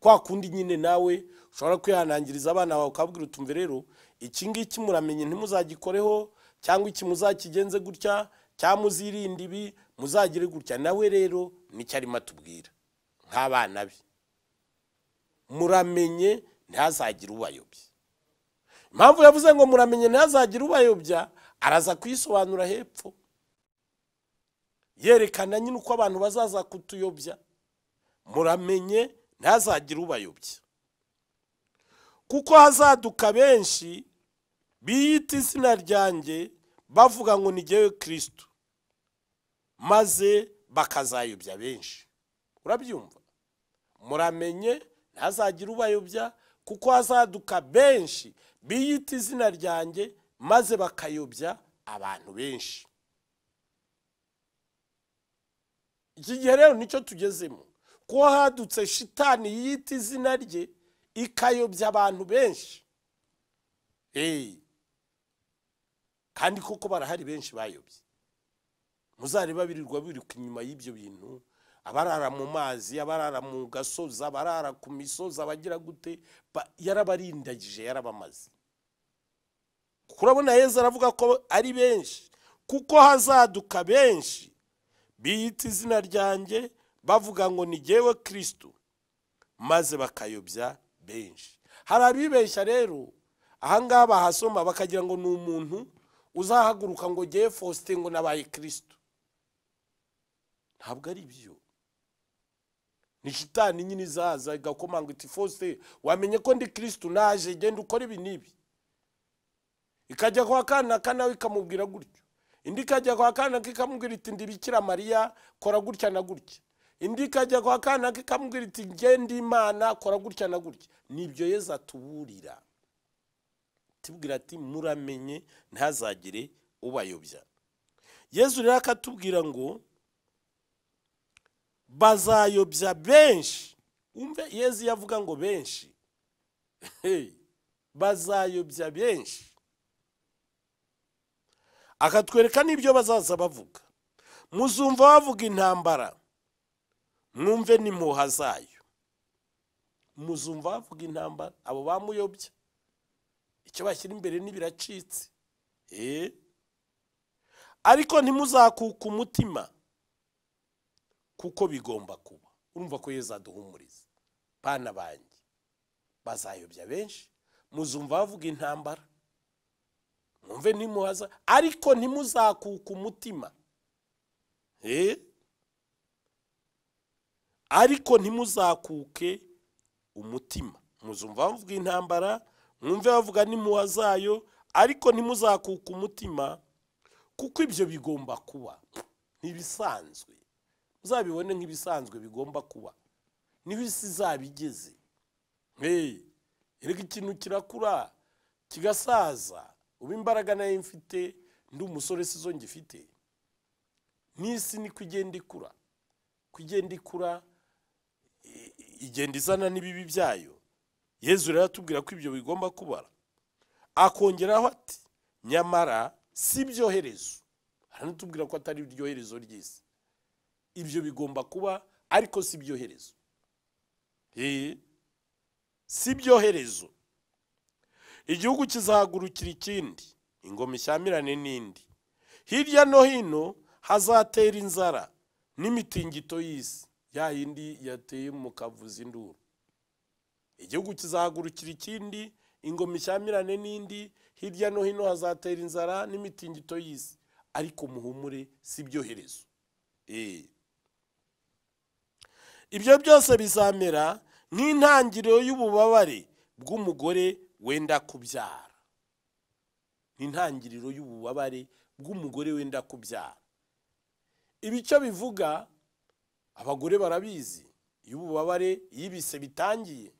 kwa kundi nyine nawe ushobora kwihanangiriza abana bawe ukabwira utumve rero iki ngiki muramenye ntimuzagikoreho cyangwa iki muzakigenze gutya cyangwa uzirinde ibi muzagire gutya nawe rero nicyo arimo atubwira nk'abana be muramenye ntihazagire ubayobya impamvu yavuze ngo muramenye ntihazagire ubayobya araza kuyisobanura hepfo yerekana nyine uko abantu bazaza kutuyobya muramenye ntihazagire ubayobya kuko hazaduka benshi biyita izina ryanjye bavuga ngo ni ngewe kirisitu maze bakazayobya benshi urabyumva muramenye ntazagire ubayobya kuko hazaduka benshi biyita izina ryanjye maze bakayobya abantu benshi iki gihe rero nicyo tugezemo ko hadutse shitani yita izina rye ikayobya abantu benshi kandi koko barahari benshi bayobye muzareba birirwa birirwa inyuma y'ibyo bintu abarara mu mazi abarara mu gasozi abarara ku misozi abagira gute yarabarindagije yarabamaze kurabona heza aravuga ko ari benshi kuko hazaduka benshi biyita izina ryanjye bavuga ngo ni ngewe kirisitu maze bakayobya benshi hari abibeshya rero ahangaha bahasoma bakagira ngo ni umuntu uzahaguruka ngo ngewe faustin ngo nabaye kirisitu ntabwo ari byo ni shitani nyine izaza igakomanga iti fosite wamenye ko ndi kirisitu naje genda ukora ibi n'ibi ikajya kwa kana kanawe ikamubwira gutyo indi ikajya kwa kana ikamubwira iti ndibikira mariya kora gutya na gutya indi ikajya kwa kana ikamubwira iti ngende imana kora gutya na gutya nibyo yeza atuburira tubwira ati muramenye ntazagire ubayobya yezu rero akatubwira ngo bazayobya benshi umve yezi yavuga ngo benshi bazayobya benshi akatwereka n'ibyo bazaza bavuga muzumva bavuga intambara mwumve n'impuha zayo muzumva bavuga intambara abo bamuyobya icyo bashyira imbere n'ibiracitse eh? ariko ntimuzakuka umutima kuko bigomba kuba urumva ko yezu aduhumuriza pana banjye bazayobya benshi muzumva bavuga intambara mwumve ntimuhaza ariko ntimuzakuka umutima eh? ariko ntimuzakuke umutima muzumva bavuga intambara mwumve bavuga n'imuha ariko ntimuzakuka umutima kuko ibyo bigomba kuba ntibisanzwe uzabibone nk'ibisanzwe bigomba kuba niho isi izaba igeze reka ikintu kirakura kigasaza ube imbaraga nayo mfite ndi umusore si zo ngifite n'isi niko igenda ikura ko igenda ikura igenda izana n'ibibi byayo yezu rero atubwira ko ibyo bigomba kubara akongeraho ati nyamara si byo aranatubwira ko atari iryo ry'isi ibyo bigomba kuba ariko si ibyoherezo eh? si ibyoherezo igihugu kizahagurukira ikindi ingoma ishyamirane n'indi hirya no hino hazatera inzara n'imitingito y'isi ya yindi yateye mu kavuzi induru igihugu kizahagurukira ikindi ingoma ishyamirane n'indi hirya no hino hazatera inzara n'imitingito y'isi ariko muhumure si ibyoherezo eh? ibyo byose bizamera nk'intangiriro y'ububabare bw'umugore wenda kubyara ni intangiriro y'ububabare bw'umugore wenda kubyara ibice bivuga abagore barabizi iyo ububabare y'ibise bitangiye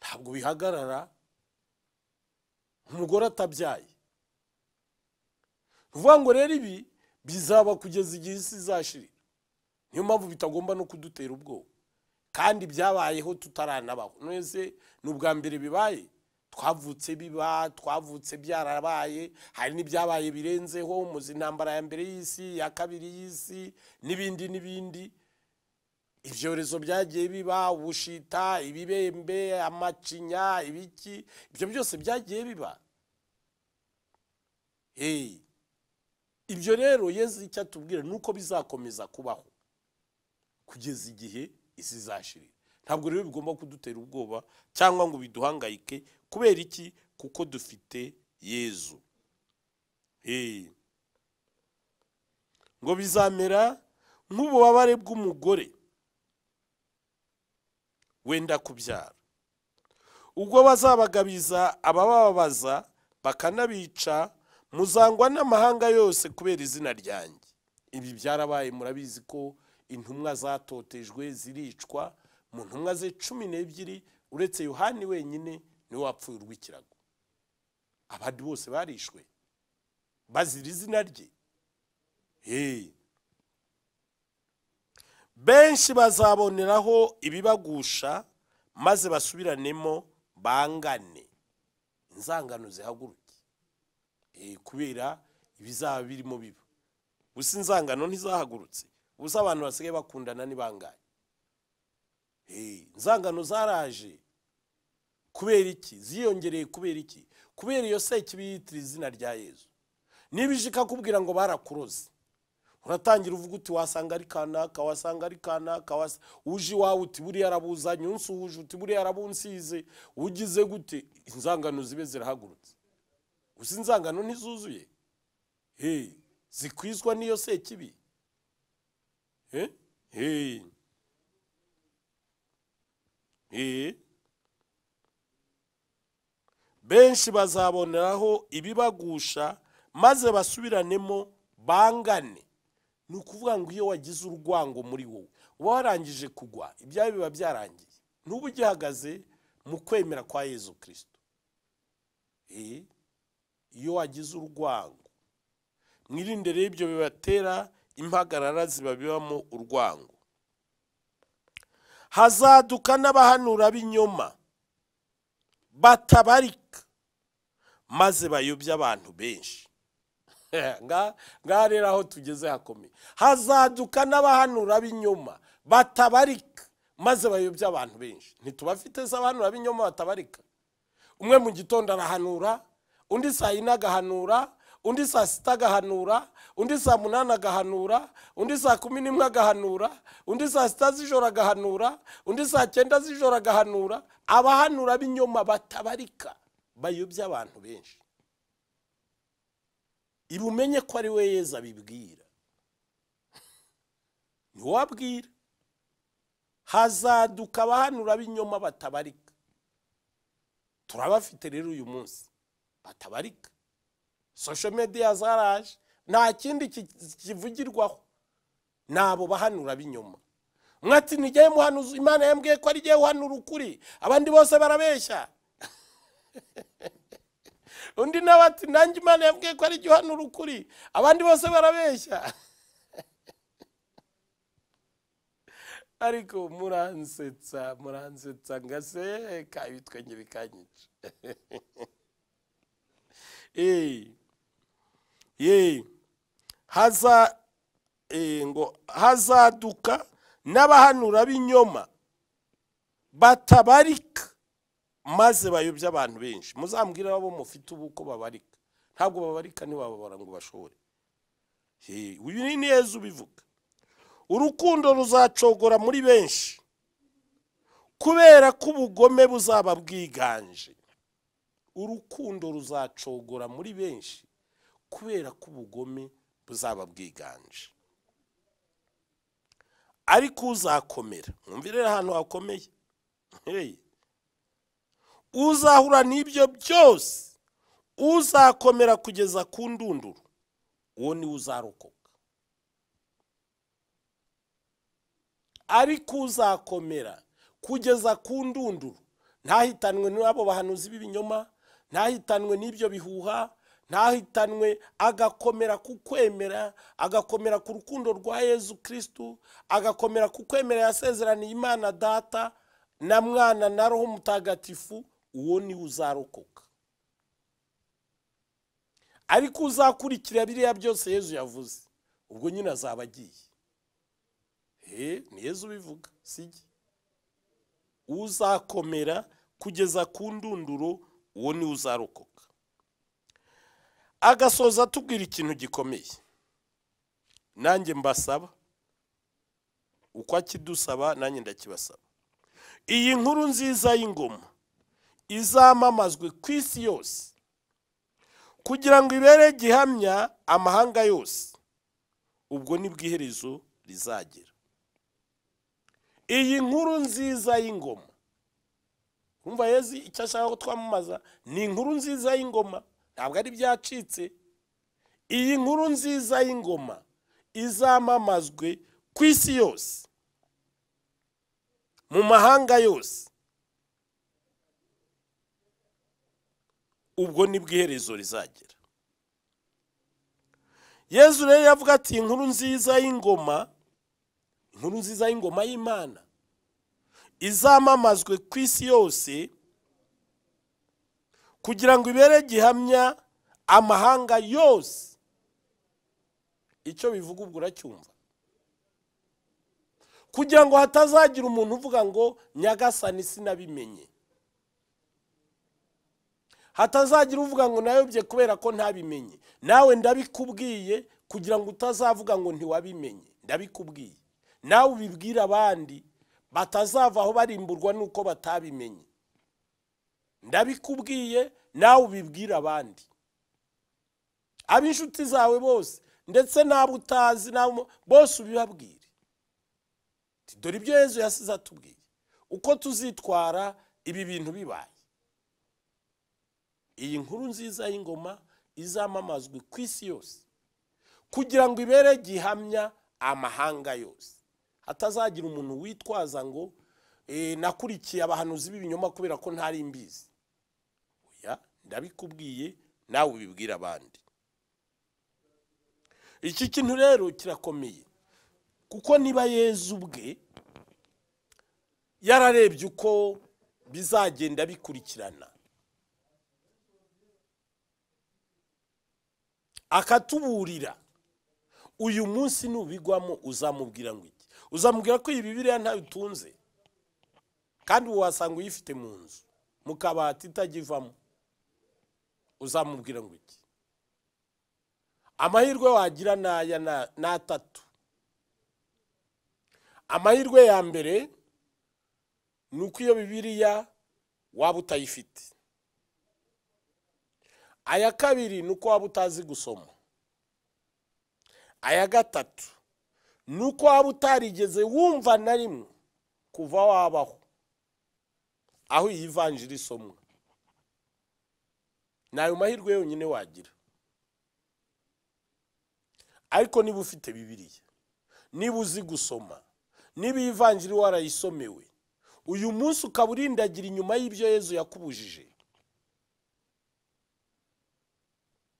ntabwo bihagarara umugore atabyaye ni ngo rero ibi bizaba kugeza igihe isi izashira niyo mpamvu bitagomba no kudutera ubwoba kandi byabayeho tutaranabaho mwese ni ubwa mbere bibaye twavutse biba twavutse byarabaye hari n'ibyabaye birenzeho mu intambara ya mbere y'isi ya kabiri y'isi n'ibindi n'ibindi ibyorezo byagiye biba ubushita ibibembe amacinya ibiki ibyo byose byagiye biba ibyo rero yeze icyo atubwira ni uko bizakomeza kubaho kugeza igihe isi izashirira ntabwo rero bigomba kudutera ubwoba cyangwa ngo biduhangayike kubera iki kuko dufite yezu ngo bizamera nk'ububabare bw'umugore wenda kubyara ubwo bazabagabiza abababaza bakanabica muzangwa n'amahanga yose kubera izina ryanjye ibi byarabaye murabizi ko intumwa zatotejwe ziricwa mu ntumwa ze cumi n'ebyiri uretse yohani wenyine niwe wapfuye urw'ikirago abandi bose barishwe bazira izina rye benshi bazaboneraho ibibagusha maze basubiranemo bangane inzangano zihaguruke eh, kubera ibizaba birimo biba gusa inzangano ntizahagurutse ubusa abantu basigaye bakundana ni inzangano zaraje kubera iki ziyongereye kubera iki kubera iyo seke biyitira izina rya yezu niba ije ikakubwira ngo barakuroze uratangira uvuga uti wasanga ari kanaka wasanga ari kanaka uje iwawe uti buriya arabuzanye unsuhuje uti buriya arabunsize ugize gute inzangano zibe zirahagurutse gusa inzangano ntizuzuye zikwizwa n'iyo sekibi benshi bazaboneraho ibibagusha maze basubiranemo bangane ni ukuvuga ngo iyo wagize urwango muri wowe warangije kugwa ibyawe biba byarangiye n'ubu gihagaze mu kwemera kwa yezu Kristo iyo wagize urwango mwirinde rero ibyo bibatera impagarara zibabibamo urwango hazaduka n'abahanura b'inyoma batabarika maze bayobya abantu benshi ngaha rero aho tugeze hakomeye hazaduka n'abahanura b'inyoma batabarika maze bayobya abantu benshi ntitubafite z'abahanura b'inyoma batabarika umwe mu gitondo arahanura undi saa yine agahanura undi saa sita agahanura undi saa munani agahanura undi saa kumi n'imwe agahanura undi saa sita z'ijoro agahanura undi saa cyenda z'ijoro agahanura abahanura b'inyuma batabarika bayobya abantu benshi iba ko ari we yeza abibwira ntiwabwira hazaduka abahanura b'inyuma batabarika turabafite rero uyu munsi batabarika social media zaraje nta kindi kivugirwaho nabo bahanura b'inyuma mwati ntigiye muhanuza imana yambwiye ko ari arigiye uhanura ukuri abandi bose barabeshya undi nawe ati nanjye imana yambwiye ko arigiye uhanura ukuri abandi bose barabeshya ariko muransetsa muransetsa ngaseka ibitwenge bikanyica ye haza eh, ngo hazaduka n'abahanura b'inyoma batabarika maze bayobye abantu benshi muzambwira abo mufite ubu uko babarika ntabwo babarika ntibababara ngo bashore uyu ni neza ubivuga urukundo ruzacogora muri benshi kubera ko ubugome buzaba bwiganje urukundo ruzacogora muri benshi kubera ko ubugome buzaba bwiganje ariko uzakomera mwumvire ahantu hakomeye uzahura n'ibyo byose uzakomera kugeza ku ndunduro uwo ni uzarokoka ariko uzakomera kugeza ku ndunduro ntahitanwe n'abo bahanuzi b'ibinyoma ntahitanwe n'ibyo bihuha ntahitanwe agakomera ku kwemera agakomera ku rukundo rwa yezu kirisitu agakomera ku kwemera yasezeraniye imana data na mwana na roho mutagatifu uwo niwe uzarokoka ariko uzakurikira biriya byose yezu yavuze ubwo nyine azaba agiye ni yezu ubivuga sijye uzakomera kugeza ku ndunduro uwo niwe uzarokoka agasoza tubwira ikintu gikomeye nanjye mbasaba uko akidusaba nanjye ndakibasaba iyi nkuru nziza y'ingoma izamamazwe ku isi yose kugira ngo ibere gihamya amahanga yose ubwo nibwo iherezo rizagera iyi nkuru nziza y'ingoma wumva yezi icyo ashaka ko twamamaza ni inkuru nziza y'ingoma ntabwo ari byacitse iyi nkuru nziza y'ingoma izamamazwe ku isi yose mu mahanga yose ubwo nibwo iherezo rizagera yezu rero yavuga ati inkuru nziza y'ingoma inkuru nziza y'ingoma y'imana izamamazwe ku isi yose kugira ngo ibere gihamya amahanga yose icyo bivuga ubwo uracyumva kugira ngo hatazagira umuntu uvuga ngo nyagasani sinabimenye hatazagira uvuga ngo nayobye kubera ko ntabimenye nawe ndabikubwiye kugira ngo utazavuga ngo ntiwabimenye ndabikubwiye nawe ubibwire abandi batazavaho barimburwa n'uko batabimenye ndabikubwiye nawe ubibwire abandi ab'inshuti zawe bose ndetse n'abo utazi bose ubibabwire dore ibyo Yezu yasize atubwiye uko tuzitwara ibi bintu bibaye iyi nkuru nziza y'ingoma izamamazwe ku isi yose kugira ngo ibere gihamya amahanga yose hatazagira umuntu witwaza ngo eh, nakurikiye abahanuzi b'ibinyoma kubera ko ntari mbizi ndabikubwiye nawe ubibwire abandi iki kintu rero kirakomeye kuko niba yeza ubwe yararebye uko bizagenda bikurikirana akatuburira uyu munsi nubigwamo uzamubwira ngo iki uzamubwira ko iyi bibiriya ntayo utunze kandi ubu wasanga uyifite mu nzu mu kabati itajya ivamo uzamubwira ngo iki amahirwe wagira ni aya ni atatu amahirwe ya mbere ni uko iyo bibiriya waba utayifite aya kabiri ni uko waba utazi gusoma aya gatatu ni uko waba utarigeze wumva na rimwe kuva wabaho aho iyi vanjiri isomwa ni ayo mahirwe yonyine wagira ariko niba ufite bibiriya niba uzi gusoma niba iyivangira warayisomewe uyu munsi ukaba urindagira inyuma y'ibyo yezu yakubujije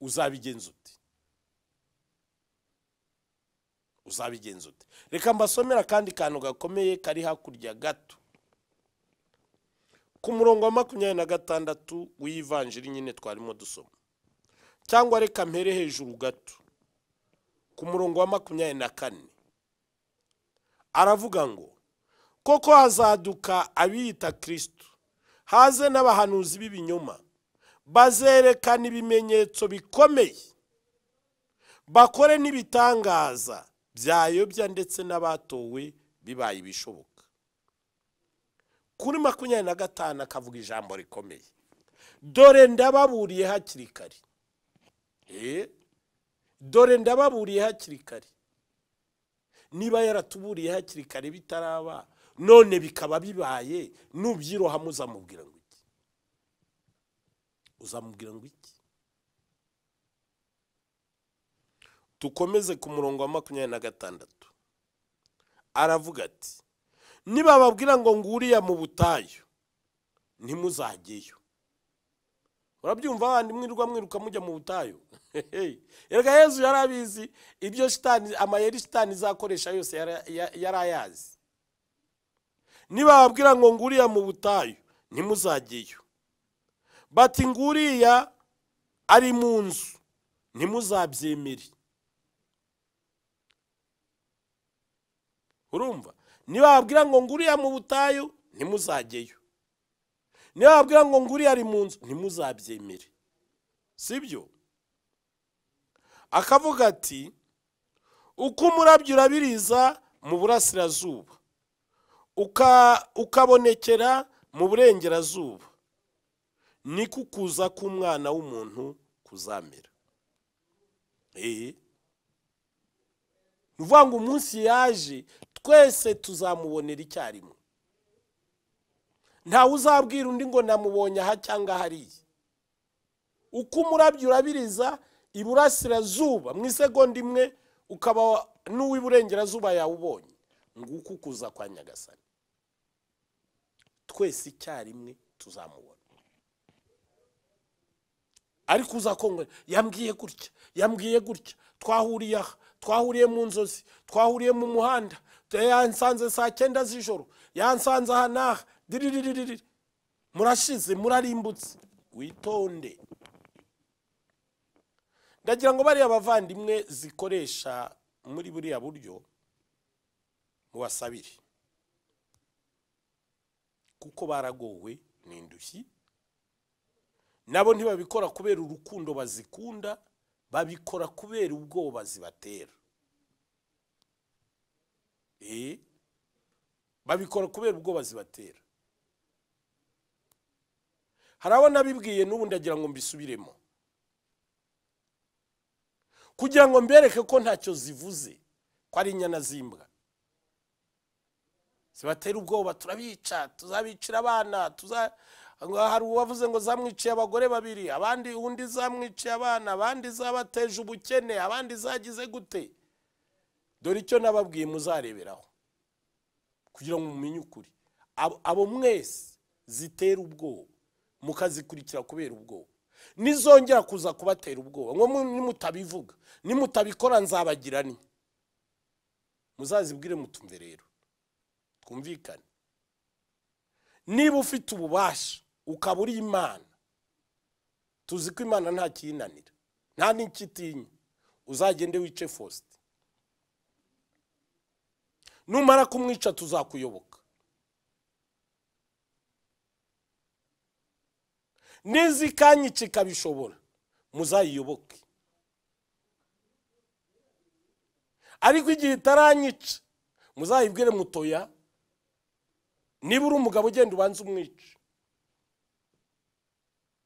uzabigenza uti uzabigenza uti reka mbasomera akandi kantu gakomeye kari hakurya gato ku murongo wa makumyabiri na gatandatu w'ivanjiri nyine twarimo dusoma cyangwa reka mpere hejuru gato ku murongo wa makumyabiri na kane aravuga ngo koko hazaduka abiyita kirisitu haze n'abahanuzi b'ibinyoma bazerekana ibimenyetso bikomeye bakore n'ibitangaza byayobya ndetse n'abatowe bibaye ibishoboka kuri makumyabiri na gatanu akavuga ijambo rikomeye dore ndababuriye hakiri kare eh? dore ndababuriye hakiri kare niba yaratuburiye hakiri kare bitaraba none bikaba bibaye nubyirohamo uzamubwira ngo iki uzamubwira ngo iki dukomeze ku murongo wa makumyabiri na gatandatu aravuga ati nibababwira ngo nguriya mu butayu ntimuzajyeyo urabyumva abandi mwirirwa mwiruka mujya mu butayu erega yezu yari abizi ibyo shitani amayeri shitani izakoresha yose yari ayazi nibababwira ngo nguriya mu butayu ntimuzajyeyo bati nguriya ari mu nzu ntimuzabyemere urumva wabwira ngo nguriya mu butayu ntimuzajyeyo wabwira ngo nguriya ari mu nzu ntimuzabyemere si byo akavuga ati uko umurabyo urabiriza mu burasirazuba ukabonekera mu burengerazuba ni kuza k'umwana w'umuntu kuzamera eh? ni ukuvuga ngo umunsi yaje twese tuzamubonera icyarimwe ntawe uzabwira undi ngo namubonye aha cyangwa hariya uko umurabyo urabiriza iburasirazuba mu isegonda imwe ukaba n'uw'iburengerazuba yawubonye nguko ukuza kwa nyagasani twese icyarimwe tuzamubona ariko uza kongera yambwiye gutya yambwiye gutya twahuriye aha twahuriye mu nzozi twahuriye mu muhanda yansanze saa cyenda z'ijoro yansanze aha n'aha murashize murarimbutse witonde ndagira ngo bariya bavandimwe zikoresha muri buriya buryo mubasabire kuko baragowe ni indushyi nabo ntibabikora kubera urukundo bazikunda babikora kubera ubwoba zibatera Eh? babikora kubera ubwoba zibatera hari abo nabibwiye n'ubu ndagira ngo mbisubiremo kugira ngo mbereke ko ntacyo zivuze ko ari inyana z'imbwa zibatera ubwoba turabica tuzabicira abana hari uwavuze ngo zamwiciye abagore babiri abandi undi zamwiciye abana abandi zabateje ubukene abandi zagize gute dore icyo nababwiye muzareberaho kugira ngo mumenye ukuri abo mwese zitera ubwoba mukazikurikira kubera ubwoba nizongera kuza kubatera ubwoba ngo nimutabivuga nimutabikora nzabagira ni muzazibwire mutumve rero twumvikane niba ufite ububasha ukaba uri imana tuzi ko imana nta kiyinanira nta n'icyitinya uzagende wice fosite numara kumwica tuzakuyoboka n'izi kanyica ikabishobora muzayiyoboke ariko igihe itaranyica muzayibwire mutoya niba uri umugabo ugenda ubanza umwica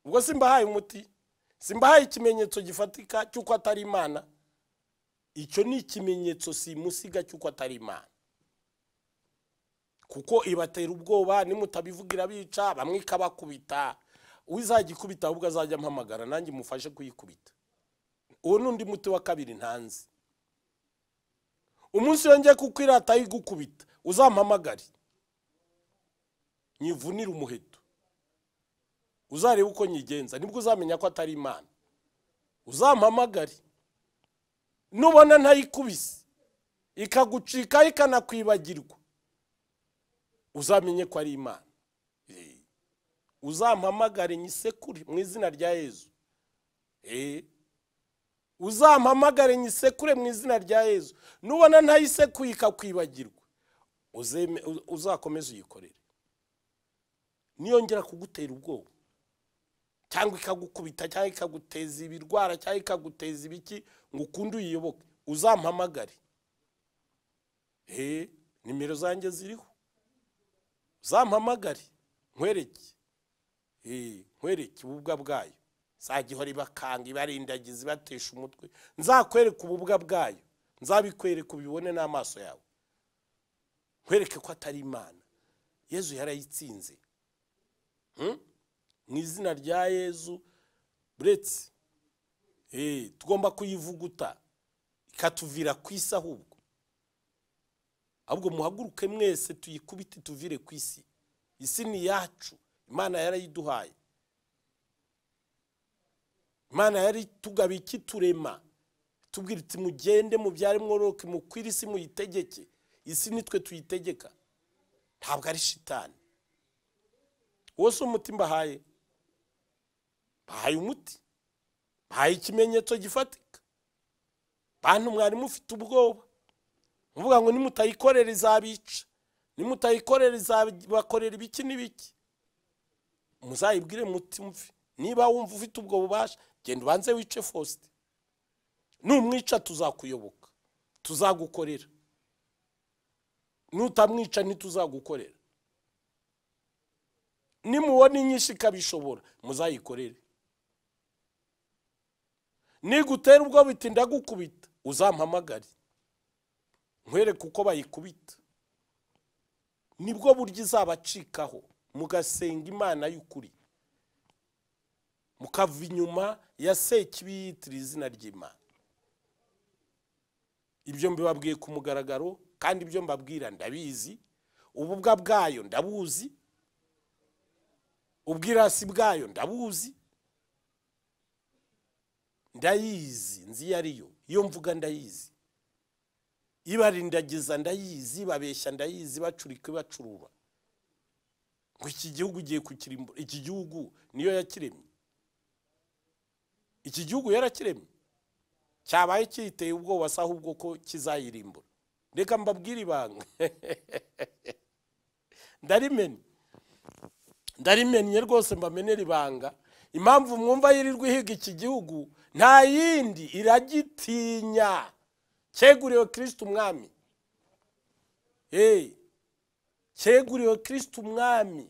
ubwo simbahaye umuti simbahaye ikimenyetso gifatika cy'uko atari imana icyo ni ikimenyetso simusiga cy'uko atari imana kuko ibatera ubwoba nimutabivugira bica bamwe ikabakubita uzajya ikubita ahubwo azajya mpamagara nanjye mufashe kuyikubita uwo n'undi muti wa kabiri ntanzi umunsi yongeye kukwirata yigukubita uzampamagare nyivunire umuheto uzarebe uko nyigenza nibwo uzamenya ko atari imana uzampamagare nubona ntayikubise ikagucika ikanakwibagirwa uzamenye ko ari imana eh, eh, uzampamagare nyisekure mu izina rya yezu uzampamagare nyisekure mu izina rya yezu nubona ntayisekuye ikakwibagirwa uzakomeze uyikorere niyongera kugutera ubwoba cyangwa ikagukubita cyangwa ikaguteza ibirwara cyangwa ikaguteza ibiki ngo ukunde uyiyoboke uzampamagare eh, nimero zanjye ziriho zampamagare nkwereke eh, nkwereke ububwa bwayo zagihora ibakanga ibarindagiza ibatesha umutwe nzakwereke ububwa bwayo nzabikwereke ubibone n'amaso yawe nkwereke ko atari imana yezu yarayitsinze hmm? mu izina rya yezu buretse eh, tugomba kuyivuguta ikatuvira ku isi ahubwo ahubwo muhaguruke mwese tuyikubite tuvire ku isi isi ni yacu imana yarayiduhaye imana yari tugabiye turema tubwira iti mugende mubyare mworoke mukwire isi muyitegeke isi nitwe tuyitegeka ntabwo ari shitani wose umuti mbahaye mbahaye umuti mbahaye ikimenyetso gifatika bantu mwari ufite ubwoba uvuga ngo nimutayikorera izabica nimutayikorera izabakorera ibiki n'ibiki muzayibwire muti mve niba wumva ufite ubwo bubasha genda ubanze wice fosite numwica tuzakuyoboka tuzagukorera nutamwica ntituzagukorera nimubona inyinshi ikabishobora muzayikorere nigutera ubwo bitinda gukubita uzampamagare nkwereke uko bayikubita nibwo buryo izabacikaho mugasenga imana y'ukuri mukava inyuma ya sekibiyitira izina ry'imana ibyo mbibabwiye ku mugaragaro kandi ibyo mbabwira ndabizi ububwa bwayo ndabuzi ubwirasi bwayo ndabuzi ndayizi nzi iyo yo iyo mvuga ndayizi ibarindagiza ndayizi babeshya ndayizi bacurika bacuruba ngo iki gihugu ugiye kukirimbura iki gihugu niyo yakiremye iki gihugu yarakiremye cyabaye kiteye ubwoba asa ahubwo ko kizayirimbura reka mbabwire ibanga ndarimenya ndarimennye rwose mbamenera ibanga impamvu mwumva yirirwa ihiga iki gihugu nta yindi iragitinya cyeguriwe kirisite umwami cyeguriwe kirisite umwami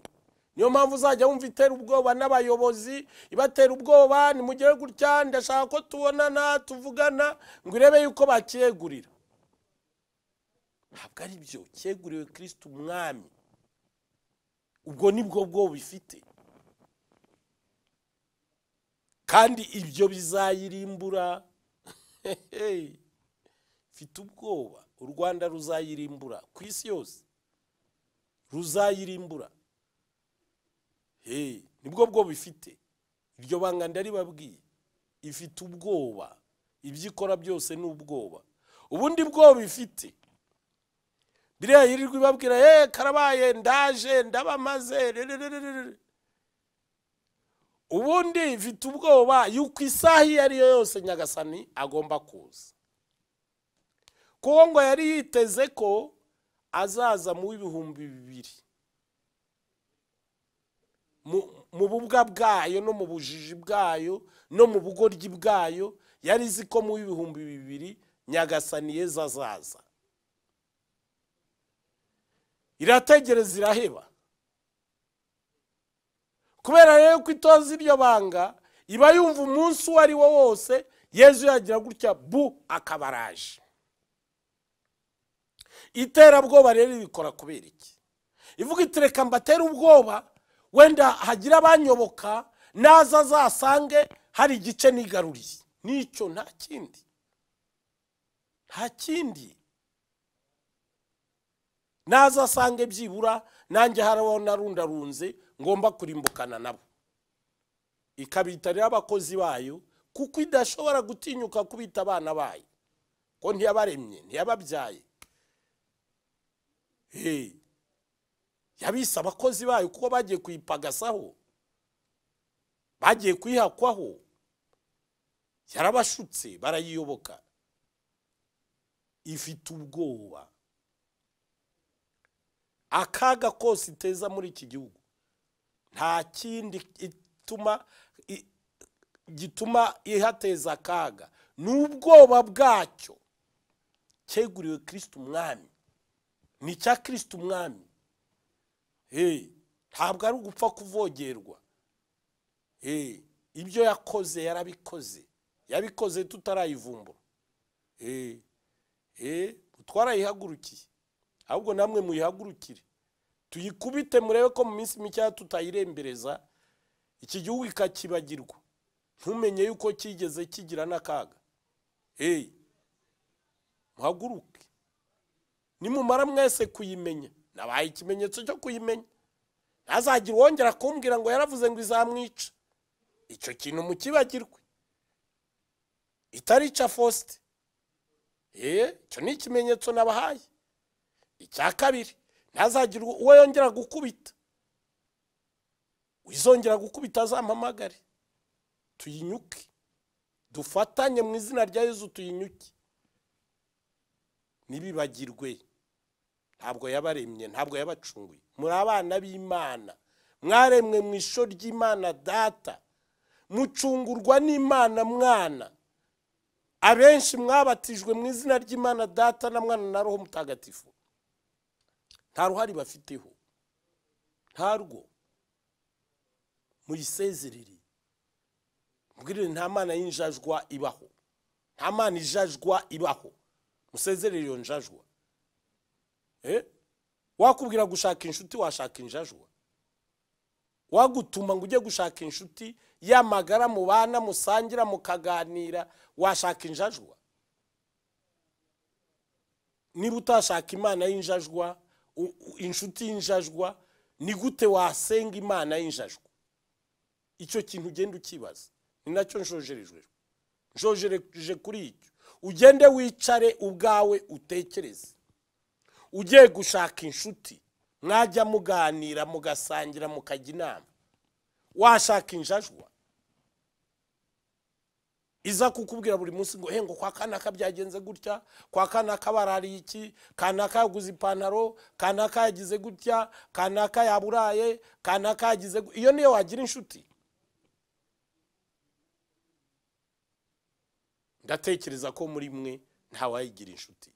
niyo mpamvu uzajya wumva itera ubwoba n'abayobozi ibatera ubwoba ni mu gihe gutya ndashaka ko tubonana tuvugana ngo urebe yuko bacyegurira ntabwo ari byo cyeguriwe kirisite umwami ubwo ni bwo bwo bifite kandi ibyo bizayirimbura mfite ubwoba u rwanda ruzayirimbura ku isi yose ruzayirimbura nibwo bwoba ifite iryo banga ndaribabwiye ifite ubwoba ibyo ikora byose ni ubwoba ubundi bwoba ifite biriya yirirwa ibabwira yeee eh, karabaye ndaje ndabamaze ubundi ifite ubwoba yuko isaha iyo ari yo yose nyagasani agomba kuza kongo yari yiteze ko azaza mu w'ibihumbi bibiri mu bubwa bwayo no mu bujiji bwayo no mu bugoryi bwayo yari izi ko mu w'ibihumbi bibiri nyagasaniye zazaza irategereza iraheba kubera rero ko itoza iryo banga iba yumva umunsi uwo ari wo wose yezu yagira gutya bu akabaraje iterabwoba rero ribikora kubera iki ivuga iti reka mbatera ubwoba wenda hagira abanyoboka naza azasange hari igice nigaruriye nicyo nta kindi nta kindi naza asange byibura nanjye harabaho ngomba kurimbukana nabo ikabitarira abakozi bayo kuko idashobora gutinyuka kubita abana bayo ko ntiyabaremye ntiyababyaye yabise abakozi bayo kuko bagiye kuyipagasaho bagiye kuyihakwaho yarabashutse barayiyoboka ifite ubwoba akaga kose iteza muri iki gihugu nta kindi ituma gituma ihateza akaga ni ubwoba bwacyo cyeguriwe kirisiti umwami ni icya kirisite umwami eh, ntabwo ari ugupfa kuvogerwa eh, ibyo yakoze yarabikoze yabikoze tutarayivumbura eh, twarayihagurukiye ahubwo namwe muyihagurukire tuyikubite murebe ko mu minsi mikeya tutayirembereza iki gihugu ikakibagirwa ntumenye yuko kigeze kigira n'akaga muhaguruke nimumara mwese kuyimenya nabaye ikimenyetso cyo kuyimenya ntazagire uwongera kumbwira ngo yaravuze ngo izamwica icyo kintu mukibagirwe itarica fosite eee eh, icyo ni ikimenyetso nabahaye icya kabiri ntazagira uwo yongera gukubita wizongera gukubita azampamagare tuyinyuke dufatanye mu izina rya Yezu tuyinyuke ntibibagirwe ntabwo yabaremye ntabwo yabacunguye muri abana b'imana mwaremwe mu ishyo ry'imana data mucungurwa n'imana mwana abenshi mwabatijwe mu izina ry'imana data na mwana na roho mutagatifu nta ruhare bafiteho ntarwo muyisezerere mbwirire nta mana y'injajwa ibaho nta mana ijajwa ibaho musezerere iyo njajwa Eh? wakubwira gushaka inshuti washaka injajwa wagutuma ngo ujye gushaka inshuti y'amagara mu bana musangira mukaganira washaka injajwa niba utashaka imana y'injajwa inshuti y'injajwa ni gute wasenga imana y'injajwa icyo kintu ugenda ukibaza ni nacyo nshojerejwe nshojereje kuri icyo ugende wicare ubwawe utekereze ugiye gushaka inshuti mwajya muganira mugasangira mukajya inama washaka injajwa iza kukubwira buri munsi ngo hengo kwa kanaka byagenze gutya kwa kanaka barariye iki kanaka yaguze ipantaro kanaka yagize gutya kanaka yaburaye kanaka yagize iyo niyo wagira inshuti ndatekereza ko muri mwe ntawayigira inshuti